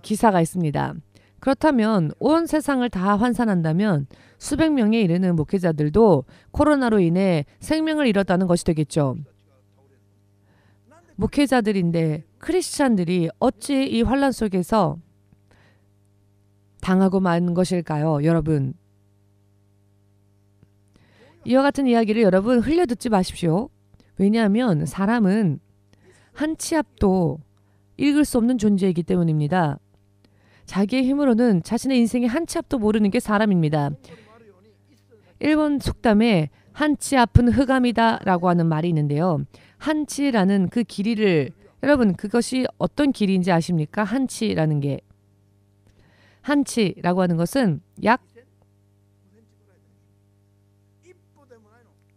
기, 사가 있습니다. 그렇다면 온 세상을 다 환산한다면 수백 명에 이르는 목회자들도 코로나로 인해 생명을 잃었다는 것이 되겠죠. 목회자들인데 크리스찬들이 어찌 이 환란 속에서 당하고 만 것일까요, 여러분? 이와 같은 이야기를 여러분 흘려듣지 마십시오. 왜냐하면 사람은 한치 앞도 읽을 수 없는 존재이기 때문입니다. 자기의 힘으로는 자신의 인생의 한치 앞도 모르는 게 사람입니다. 일본 속담에 한치 앞은 흑암이다 라고 하는 말이 있는데요. 한치라는 그 길이를 여러분 그것이 어떤 길인지 아십니까? 한치라는 게 한치라고 하는 것은 약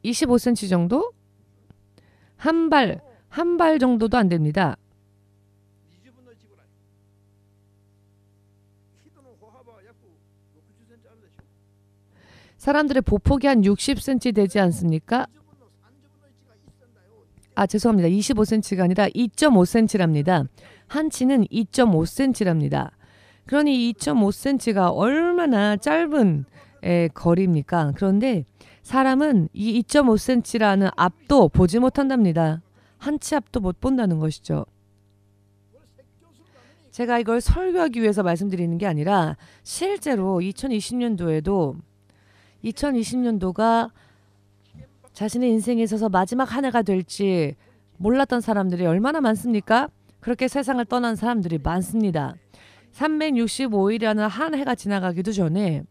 25cm 정도? 한 발, 한 발 정도도 안 됩니다. 사람들의 보폭이 한 60cm 되지 않습니까? 아 죄송합니다. 25cm가 아니라 2.5cm랍니다. 한치는 2.5cm랍니다. 그러니 2.5cm가 얼마나 짧은 에, 거리입니까? 그런데 사람은 이 2.5cm라는 앞도 보지 못한답니다. 한 치 앞도 못 본다는 것이죠. 제가 이걸 설교하기 위해서 말씀드리는 게 아니라 실제로 2020년도에도 2020년도가 자신의 인생에 있어서 마지막 한 해가 될지 몰랐던 사람들이 얼마나 많습니까? 그렇게 세상을 떠난 사람들이 많습니다. 365일이라는 한 해가 지나가기도 전에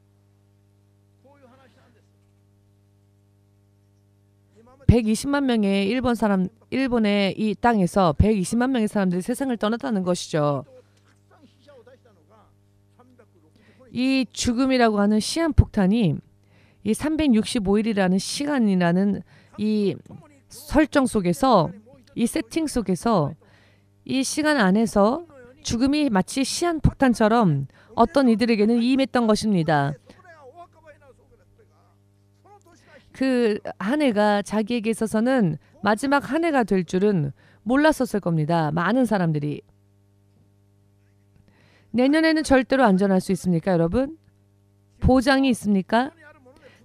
120만 명의 일본 사람 일본의 이 땅에서 120만 명의 사람들이 세상을 떠났다는 것이죠. 이 죽음이라고 하는 시한 폭탄이 이 365일이라는 시간이라는 이 설정 속에서 이 세팅 속에서 이 시간 안에서 죽음이 마치 시한 폭탄처럼 어떤 이들에게는 임했던 것입니다. 그한 해가 자기에게 있어서는 마지막 한 해가 될 줄은 몰랐었을 겁니다. 많은 사람들이. 내년에는 절대로 안전할 수 있습니까, 여러분? 보장이 있습니까?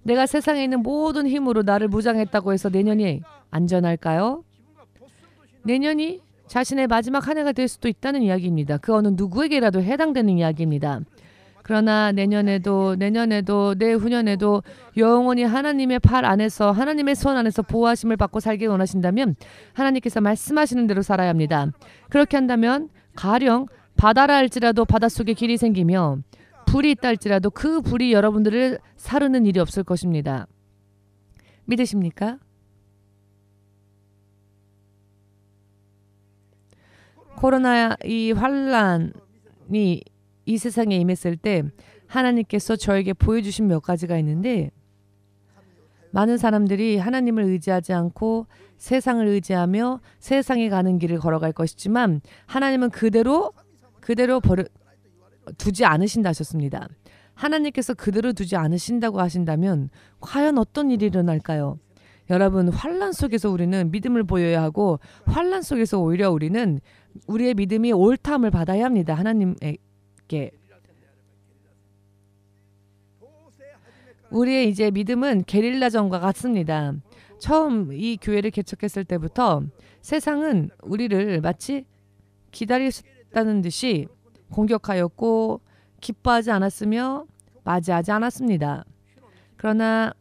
내가 세상에 있는 모든 힘으로 나를 무장했다고 해서 내년이 안전할까요? 내년이 자신의 마지막 한 해가 될 수도 있다는 이야기입니다. 그 어느 누구에게라도 해당되는 이야기입니다. 그러나 내년에도 내년에도 내후년에도 영원히 하나님의 팔 안에서 하나님의 손 안에서 보호하심을 받고 살길 원하신다면 하나님께서 말씀하시는 대로 살아야 합니다. 그렇게 한다면 가령 바다라 할지라도 바닷속에 길이 생기며 불이 있다 할지라도 그 불이 여러분들을 사르는 일이 없을 것입니다. 믿으십니까? 코로나 이 환란이 이 세상에 임했을 때 하나님께서 저에게 보여주신 몇 가지가 있는데 많은 사람들이 하나님을 의지하지 않고 세상을 의지하며 세상에 가는 길을 걸어갈 것이지만 하나님은 그대로 그대로 버려 두지 않으신다 하셨습니다. 하나님께서 그대로 두지 않으신다고 하신다면 과연 어떤 일이 일어날까요? 여러분 환란 속에서 우리는 믿음을 보여야 하고 환란 속에서 오히려 우리는 우리의 믿음이 옳다함을 받아야 합니다. 하나님의 주께. 우리의 이제 믿음은 게릴라전과 같습니다. 처음 이 교회를 개척했을 때부터 세상은 우리를 마치 기다렸다는 듯이 공격하였고 기뻐하지 않았으며 맞이하지 않았습니다. 그러나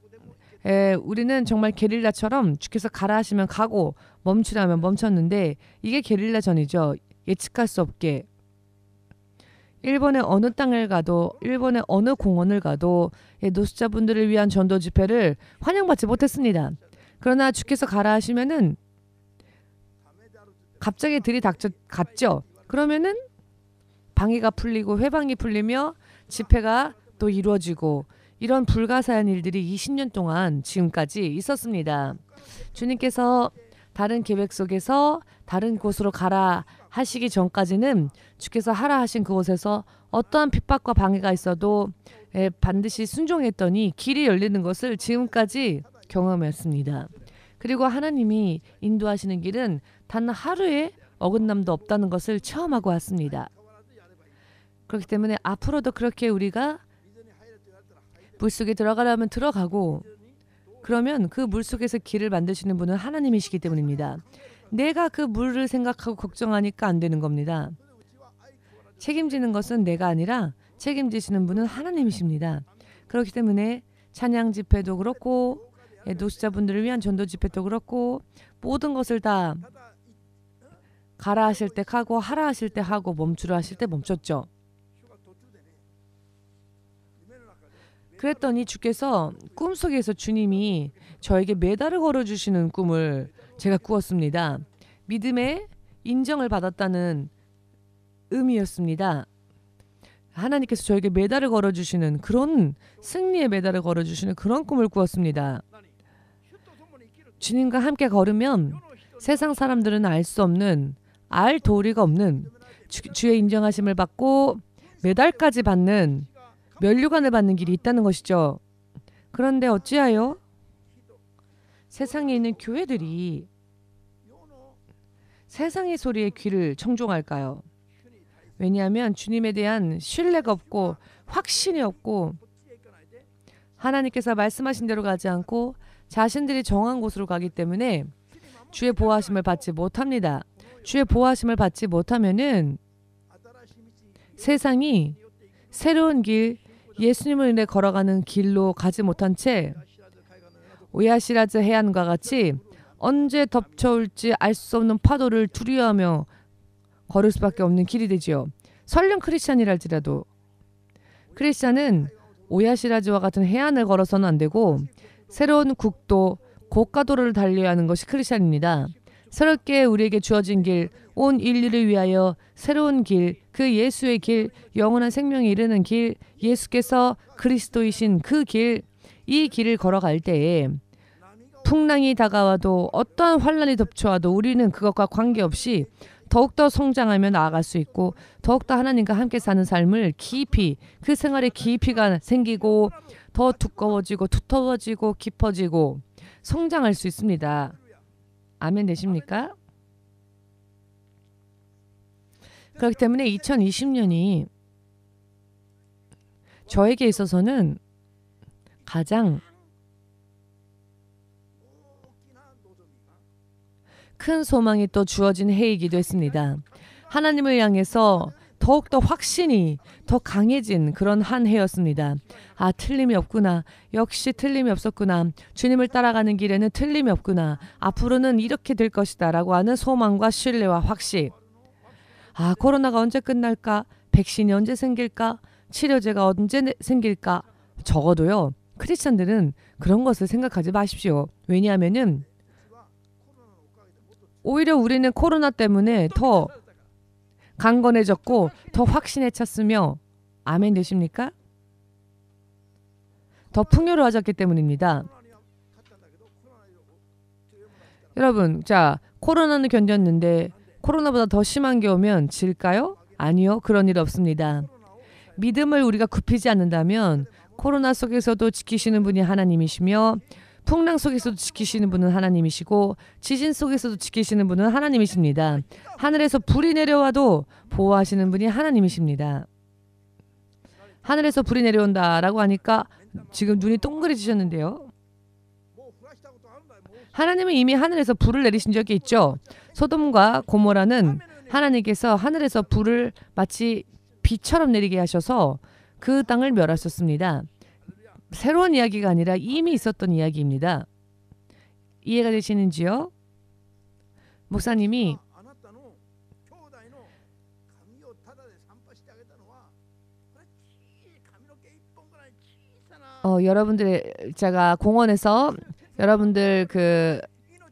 에, 우리는 정말 게릴라처럼 주께서 가라 하시면 가고 멈추라면 멈췄는데 이게 게릴라전이죠. 예측할 수 없게 일본의 어느 땅을 가도 일본의 어느 공원을 가도 노숙자분들을 위한 전도 집회를 환영받지 못했습니다. 그러나 주께서 가라 하시면은 갑자기 들이닥쳐 죠 그러면은 방해가 풀리고 회방이 풀리며 집회가 또 이루어지고 이런 불가사한 일들이 20년 동안 지금까지 있었습니다. 주님께서 다른 계획 속에서 다른 곳으로 가라 하시기 전까지는 주께서 하라 하신 그곳에서 어떠한 핍박과 방해가 있어도 예, 반드시 순종했더니 길이 열리는 것을 지금까지 경험했습니다. 그리고 하나님이 인도하시는 길은 단 하루의 어긋남도 없다는 것을 체험하고 왔습니다. 그렇기 때문에 앞으로도 그렇게 우리가 물속에 들어가려면 들어가고 그러면 그 물속에서 길을 만드시는 분은 하나님이시기 때문입니다. 내가 그 물을 생각하고 걱정하니까 안 되는 겁니다. 책임지는 것은 내가 아니라 책임지시는 분은 하나님이십니다. 그렇기 때문에 찬양 집회도 그렇고 예, 노숙자분들을 위한 전도 집회도 그렇고 모든 것을 다 가라 하실 때 가고 하라 하실 때 하고 멈추라 하실 때 멈췄죠. 그랬더니 주께서 꿈속에서 주님이 저에게 메달을 걸어주시는 꿈을 제가 꾸었습니다. 믿음의 인정을 받았다는 의미였습니다. 하나님께서 저에게 메달을 걸어주시는 그런 승리의 메달을 걸어주시는 그런 꿈을 꾸었습니다. 주님과 함께 걸으면 세상 사람들은 알 수 없는 알 도리가 없는 주, 의 인정하심을 받고 메달까지 받는 면류관을 받는 길이 있다는 것이죠. 그런데 어찌하여 세상에 있는 교회들이 세상의 소리에 귀를 청종할까요? 왜냐하면 주님에 대한 신뢰가 없고 확신이 없고 하나님께서 말씀하신 대로 가지 않고 자신들이 정한 곳으로 가기 때문에 주의 보호하심을 받지 못합니다. 주의 보호하심을 받지 못하면은 세상이 새로운 길, 예수님을 인해 걸어가는 길로 가지 못한 채 오야시라즈 해안과 같이 언제 덮쳐올지 알 수 없는 파도를 두려워하며 걸을 수밖에 없는 길이 되지요. 설령 크리스찬이랄지라도 크리스찬은 오야시라즈와 같은 해안을 걸어서는 안 되고 새로운 국도 고가도를 로 달려야 하는 것이 크리스찬입니다. 새롭게 우리에게 주어진 길, 온 인류를 위하여 새로운 길, 그 예수의 길, 영원한 생명에 이르는 길, 예수께서 그리스도이신 그 길, 이 길을 걸어갈 때에 풍랑이 다가와도 어떠한 환란이 덮쳐와도 우리는 그것과 관계없이 더욱더 성장하며 나아갈 수 있고 더욱더 하나님과 함께 사는 삶을 깊이 그 생활에 깊이가 생기고 더 두꺼워지고 두터워지고 깊어지고 성장할 수 있습니다. 아멘 되십니까? 그렇기 때문에 2020년이 저에게 있어서는 가장 큰 소망이 또 주어진 해이기도 했습니다. 하나님을 향해서 더욱더 확신이 더 강해진 그런 한 해였습니다. 아, 틀림이 없구나. 역시 틀림이 없었구나. 주님을 따라가는 길에는 틀림이 없구나. 앞으로는 이렇게 될 것이다. 라고 하는 소망과 신뢰와 확신. 아, 코로나가 언제 끝날까? 백신이 언제 생길까? 치료제가 언제 생길까? 적어도요. 크리스천들은 그런 것을 생각하지 마십시오. 왜냐하면은 오히려 우리는 코로나 때문에 더 강건해졌고 더 확신에 찼으며 아멘 되십니까? 더 풍요로워졌기 때문입니다. 여러분, 자 코로나는 견뎠는데 코로나보다 더 심한 게 오면 질까요? 아니요, 그런 일 없습니다. 믿음을 우리가 굽히지 않는다면 코로나 속에서도 지키시는 분이 하나님이시며 풍랑 속에서도 지키시는 분은 하나님이시고 지진 속에서도 지키시는 분은 하나님이십니다. 하늘에서 불이 내려와도 보호하시는 분이 하나님이십니다. 하늘에서 불이 내려온다라고 하니까 지금 눈이 동그래지셨는데요. 하나님은 이미 하늘에서 불을 내리신 적이 있죠. 소돔과 고모라는 하나님께서 하늘에서 불을 마치 비처럼 내리게 하셔서 그 땅을 멸하셨습니다. 새로운 이야기가 아니라 이미 있었던 이야기입니다. 이해가 되시는지요? 목사님이 어, 여러분들 제가 공원에서 여러분들 그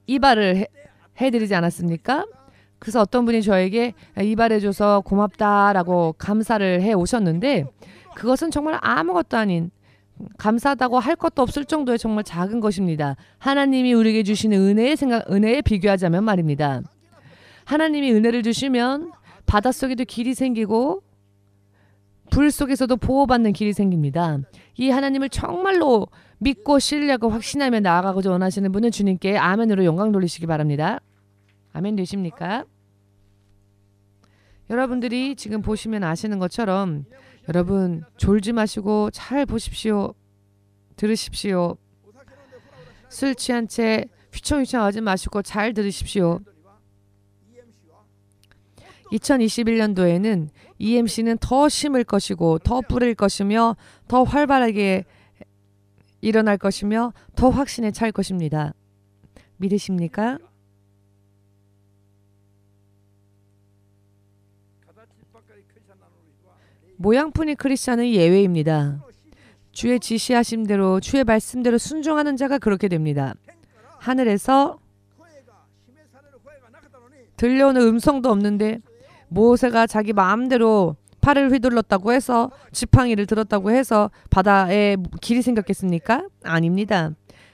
이발을 해, 해드리지 않았습니까? 그래서 어떤 분이 저에게 이발해줘서 고맙다라고 감사를 해 오셨는데 그것은 정말 아무것도 아닌 감사하다고 할 것도 없을 정도의 정말 작은 것입니다. 하나님이 우리에게 주시 은혜의 생각 은혜에 비교하자면 말입니다. 하나님이 은혜를 주시면 바닷속에도 길이 생기고 불 속에서도 보호받는 길이 생깁니다. 이 하나님을 정말로 믿고 신뢰하고 확신하며 나아가고자 원하시는 분은 주님께 아멘으로 영광 돌리시기 바랍니다. 아멘 되십니까? 여러분들이 지금 보시면 아시는 것처럼 여러분 졸지 마시고 잘 보십시오. 들으십시오. 술 취한 채 휘청휘청 하지 마시고 잘 들으십시오. 2021년도에는 EMC는 더 심을 것이고 더 뿌릴 것이며 더 활발하게 일어날 것이며 더 확신에 찰 것입니다. 믿으십니까? 모양뿐이 크리스찬은 예외입니다. 주의 지시하심 대로 주의 말씀대로 순종하는 자가 그렇게 됩니다. 하늘에서 들려오는 음성도 없는데 모세가 자기 마음대로 팔을 휘둘렀다고 해서 지팡이를 들었다고 해서 바다에 길이 생겼겠습니까? 아닙니다.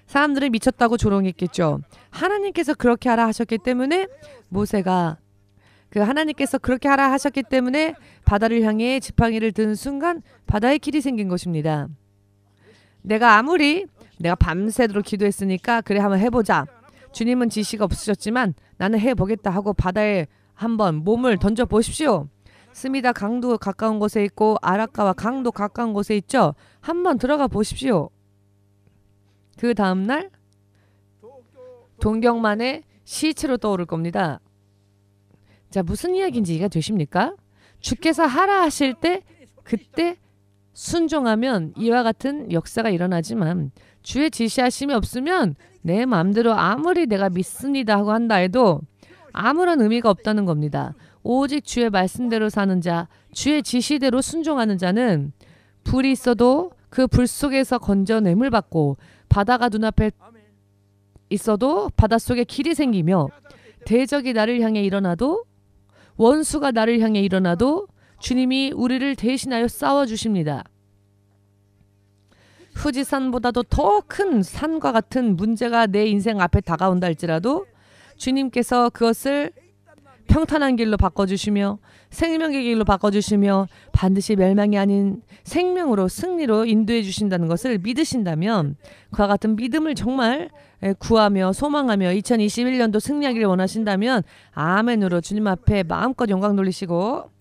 사람들을 미쳤다고 조롱했겠죠. 하나님께서 그렇게 하라 하셨기 때문에 모세가 그 하나님께서 그렇게 하라 하셨기 때문에 바다를 향해 지팡이를 든 순간 바다의 길이 생긴 것입니다. 내가 아무리 내가 밤새도록 기도했으니까 그래 한번 해보자. 주님은 지시가 없으셨지만 나는 해보겠다 하고 바다에 한번 몸을 던져 보십시오. 스미다 강도 가까운 곳에 있고 아라카와 강도 가까운 곳에 있죠. 한번 들어가 보십시오. 그 다음 날 동경만의 시체로 떠오를 겁니다. 자, 무슨 이야기인지 이해가 되십니까? 주께서 하라 하실 때 그때 순종하면 이와 같은 역사가 일어나지만 주의 지시하심이 없으면 내 마음대로 아무리 내가 믿습니다 하고 한다 해도 아무런 의미가 없다는 겁니다. 오직 주의 말씀대로 사는 자, 주의 지시대로 순종하는 자는 불이 있어도 그 불 속에서 건져냄을 받고 바다가 눈앞에 있어도 바닷속에 길이 생기며 대적이 나를 향해 일어나도 원수가 나를 향해 일어나도 주님이 우리를 대신하여 싸워 주십니다. 후지산보다도 더 큰 산과 같은 문제가 내 인생 앞에 다가온다 할지라도 주님께서 그것을 평탄한 길로 바꿔주시며 생명의 길로 바꿔주시며 반드시 멸망이 아닌 생명으로 승리로 인도해 주신다는 것을 믿으신다면 그와 같은 믿음을 정말 예, 구하며 소망하며 2021년도 승리하기를 원하신다면 아멘으로 주님 앞에 마음껏 영광 돌리시고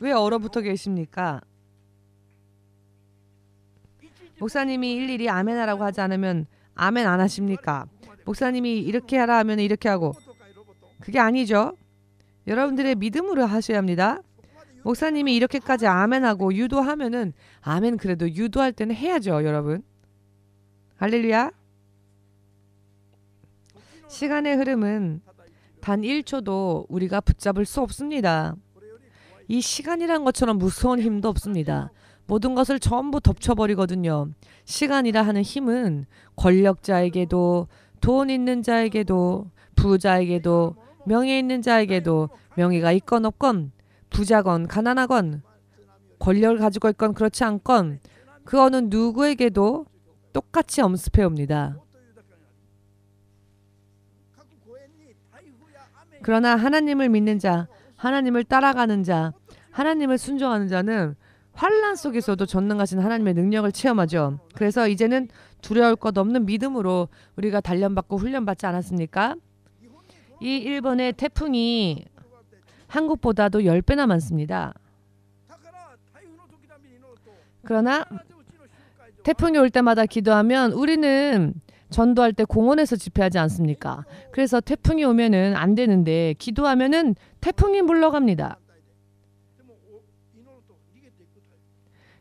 왜 얼어붙어 계십니까? 목사님이 일일이 아멘하라고 하지 않으면 아멘 안 하십니까? 목사님이 이렇게 하라 하면 이렇게 하고 그게 아니죠. 여러분들의 믿음으로 하셔야 합니다. 목사님이 이렇게까지 아멘하고 유도하면은 아멘 그래도 유도할 때는 해야죠, 여러분. 할렐루야. 시간의 흐름은 단 1초도 우리가 붙잡을 수 없습니다. 이 시간이란 것처럼 무서운 힘도 없습니다. 모든 것을 전부 덮쳐버리거든요. 시간이라 하는 힘은 권력자에게도 돈 있는 자에게도 부자에게도 명예 있는 자에게도 명예가 있건 없건 부자건 가난하건 권력을 가지고 있건 그렇지 않건 그 어느 누구에게도 똑같이 엄습해 옵니다. 그러나 하나님을 믿는 자, 하나님을 따라가는 자, 하나님을 순종하는 자는 환란 속에서도 전능하신 하나님의 능력을 체험하죠. 그래서 이제는 두려울 것 없는 믿음으로 우리가 단련받고 훈련받지 않았습니까? 이 일본의 태풍이 한국보다도 10배나 많습니다. 그러나 태풍이 올 때마다 기도하면 우리는 전도할 때 공원에서 집회하지 않습니까? 그래서 태풍이 오면은 안 되는데 기도하면은 태풍이 물러갑니다.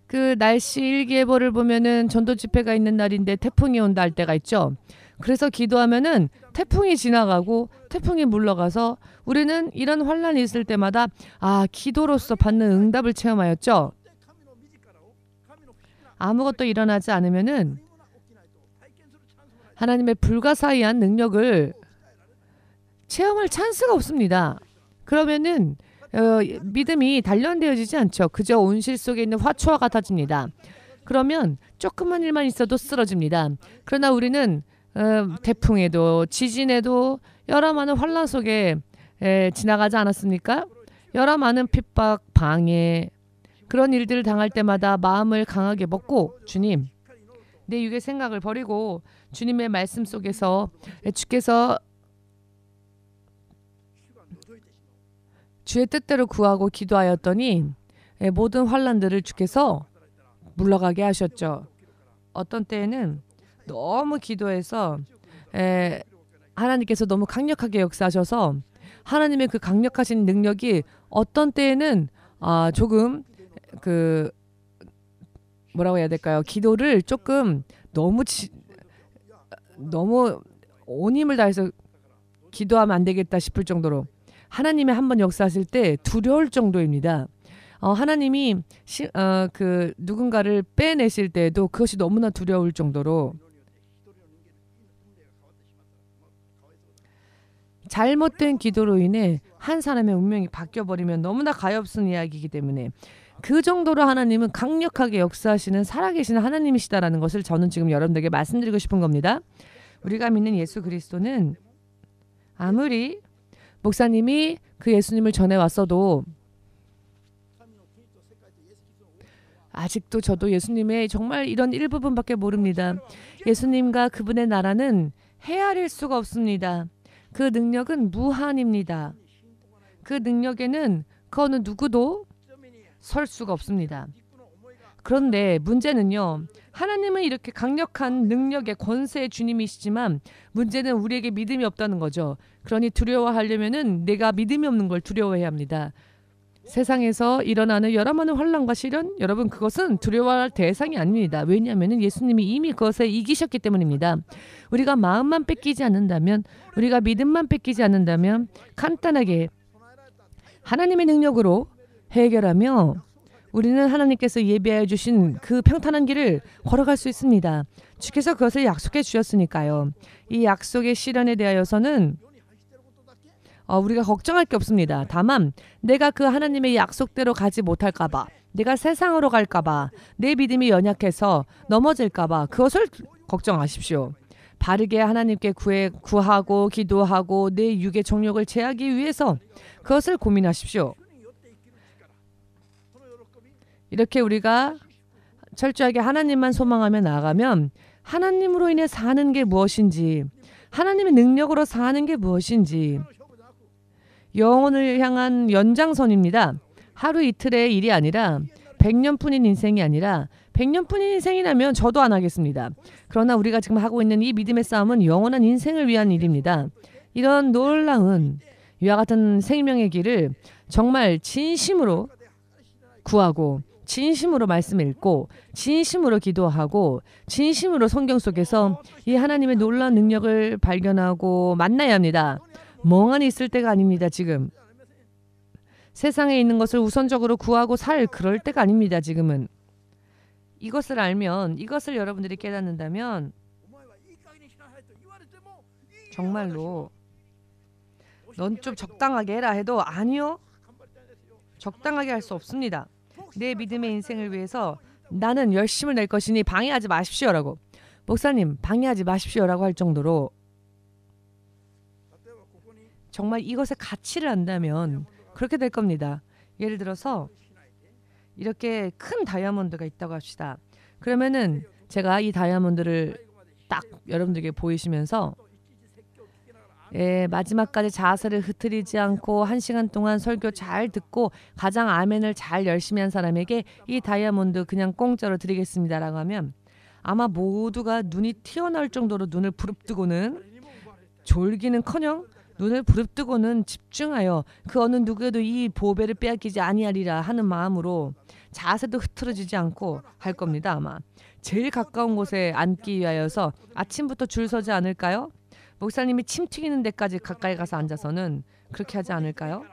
그 날씨 일기예보를 보면은 전도 집회가 있는 날인데 태풍이 온다 할 때가 있죠. 그래서 기도하면은 태풍이 지나가고 태풍이 물러가서 우리는 이런 환란이 있을 때마다 아 기도로서 받는 응답을 체험하였죠. 아무것도 일어나지 않으면은 하나님의 불가사의한 능력을 체험할 찬스가 없습니다. 그러면은 어, 믿음이 단련되어지지 않죠. 그저 온실 속에 있는 화초와 같아집니다. 그러면 조그만 일만 있어도 쓰러집니다. 그러나 우리는 어, 태풍에도 지진에도 여러 많은 환란 속에 에, 지나가지 않았습니까? 여러 많은 핍박, 방해, 그런 일들을 당할 때마다 마음을 강하게 먹고 주님 내 육의 생각을 버리고 주님의 말씀 속에서 주께서 주의 뜻대로 구하고 기도하였더니 예, 모든 환란들을 주께서 물러가게 하셨죠. 어떤 때에는 너무 기도해서 예, 하나님께서 너무 강력하게 역사하셔서 하나님의 그 강력하신 능력이 어떤 때에는 아, 조금 그 뭐라고 해야 될까요? 기도를 조금 너무 지, 너무 온 힘을 다해서 기도하면 안 되겠다 싶을 정도로 하나님의 한 번 역사하실 때 두려울 정도입니다. 어, 하나님이 시, 어, 그 누군가를 빼내실 때에도 그것이 너무나 두려울 정도로 잘못된 기도로 인해 한 사람의 운명이 바뀌어 버리면 너무나 가엾은 이야기이기 때문에 그 정도로 하나님은 강력하게 역사하시는 살아계시는 하나님이시다라는 것을 저는 지금 여러분들에게 말씀드리고 싶은 겁니다. 우리가 믿는 예수 그리스도는 아무리 목사님이 그 예수님을 전해 왔어도 아직도 저도 예수님의 정말 이런 일부분밖에 모릅니다. 예수님과 그분의 나라는 헤아릴 수가 없습니다. 그 능력은 무한입니다. 그 능력에는 그 어느 누구도 설 수가 없습니다. 그런데 문제는요. 하나님은 이렇게 강력한 능력의 권세의 주님이시지만 문제는 우리에게 믿음이 없다는 거죠. 그러니 두려워하려면은 내가 믿음이 없는 걸 두려워해야 합니다. 세상에서 일어나는 여러 많은 환란과 시련, 여러분 그것은 두려워할 대상이 아닙니다. 왜냐하면 예수님이 이미 그것에 이기셨기 때문입니다. 우리가 마음만 뺏기지 않는다면, 우리가 믿음만 뺏기지 않는다면 간단하게 하나님의 능력으로 해결하며 우리는 하나님께서 예비하여 주신 그 평탄한 길을 걸어갈 수 있습니다. 주께서 그것을 약속해 주셨으니까요. 이 약속의 실현에 대하여서는 어, 우리가 걱정할 게 없습니다. 다만 내가 그 하나님의 약속대로 가지 못할까봐, 내가 세상으로 갈까봐, 내 믿음이 연약해서 넘어질까봐 그것을 걱정하십시오. 바르게 하나님께 구해, 구하고 기도하고 내 육의 정욕을 제하기 위해서 그것을 고민하십시오. 이렇게 우리가 철저하게 하나님만 소망하며 나아가면 하나님으로 인해 사는 게 무엇인지 하나님의 능력으로 사는 게 무엇인지 영혼을 향한 연장선입니다. 하루 이틀의 일이 아니라 1년뿐인 인생이 아니라 1년뿐인 인생이라면 저도 안 하겠습니다. 그러나 우리가 지금 하고 있는 이 믿음의 싸움은 영원한 인생을 위한 일입니다. 이런 놀라운 이와 같은 생명의 길을 정말 진심으로 구하고 진심으로 말씀 읽고 진심으로 기도하고 진심으로 성경 속에서 이 하나님의 놀라운 능력을 발견하고 만나야 합니다. 멍하니 있을 때가 아닙니다. 지금 세상에 있는 것을 우선적으로 구하고 살 그럴 때가 아닙니다. 지금은 이것을 알면 이것을 여러분들이 깨닫는다면 정말로 넌 좀 적당하게 해라 해도 아니요 적당하게 할 수 없습니다. 내 믿음의 인생을 위해서 나는 열심을 낼 것이니 방해하지 마십시오라고 목사님 방해하지 마십시오라고 할 정도로 정말 이것의 가치를 안다면 그렇게 될 겁니다. 예를 들어서 이렇게 큰 다이아몬드가 있다고 합시다. 그러면은 제가 이 다이아몬드를 딱 여러분들에게 보이시면서 예, 마지막까지 자세를 흐트리지 않고 한 시간 동안 설교 잘 듣고 가장 아멘을 잘 열심히 한 사람에게 이 다이아몬드 그냥 공짜로 드리겠습니다라고 하면 아마 모두가 눈이 튀어나올 정도로 눈을 부릅뜨고는 졸기는커녕 눈을 부릅뜨고는 집중하여 그 어느 누구에도 이 보배를 빼앗기지 아니하리라 하는 마음으로 자세도 흐트러지지 않고 할 겁니다 아마 제일 가까운 곳에 앉기 위하여서 아침부터 줄 서지 않을까요? 목사님이 침 튀기는 데까지 가까이 가서 앉아서는 그렇게 하지 않을까요?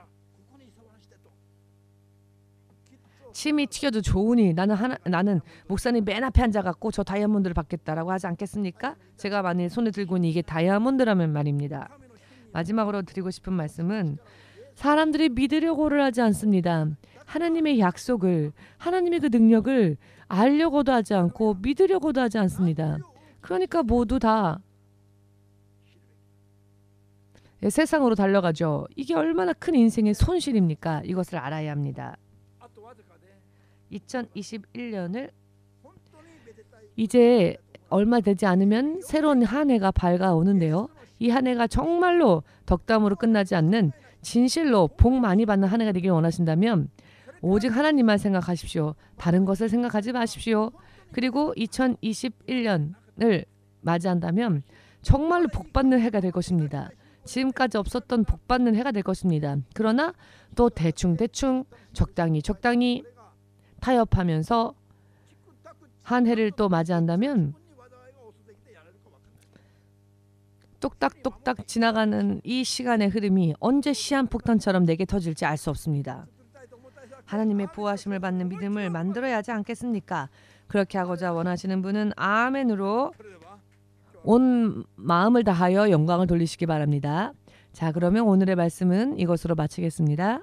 침이 튀겨도 좋으니 나는 하나, 나는 목사님 맨 앞에 앉아갖고 저 다이아몬드를 받겠다라고 하지 않겠습니까? 제가 만일 손에 들고 있는 이게 다이아몬드라면 말입니다. 마지막으로 드리고 싶은 말씀은 사람들이 믿으려고를 하지 않습니다. 하나님의 약속을 하나님의 그 능력을 알려고도 하지 않고 믿으려고도 하지 않습니다. 그러니까 모두 다 예, 세상으로 달려가죠. 이게 얼마나 큰 인생의 손실입니까? 이것을 알아야 합니다. 2021년을 이제 얼마 되지 않으면 새로운 한 해가 밝아오는데요. 이 한 해가 정말로 덕담으로 끝나지 않는 진실로 복 많이 받는 한 해가 되길 원하신다면 오직 하나님만 생각하십시오. 다른 것을 생각하지 마십시오. 그리고 2021년을 맞이한다면 정말로 복받는 해가 될 것입니다. 지금까지 없었던 복받는 해가 될 것입니다. 그러나 또 대충대충 적당히 적당히 타협하면서 한 해를 또 맞이한다면 똑딱똑딱 지나가는 이 시간의 흐름이 언제 시한폭탄처럼 내게 터질지 알 수 없습니다. 하나님의 보호하심을 받는 믿음을 만들어야 하지 않겠습니까? 그렇게 하고자 원하시는 분은 아멘으로 온 마음을 다하여 영광을 돌리시기 바랍니다. 자, 그러면 오늘의 말씀은 이것으로 마치겠습니다.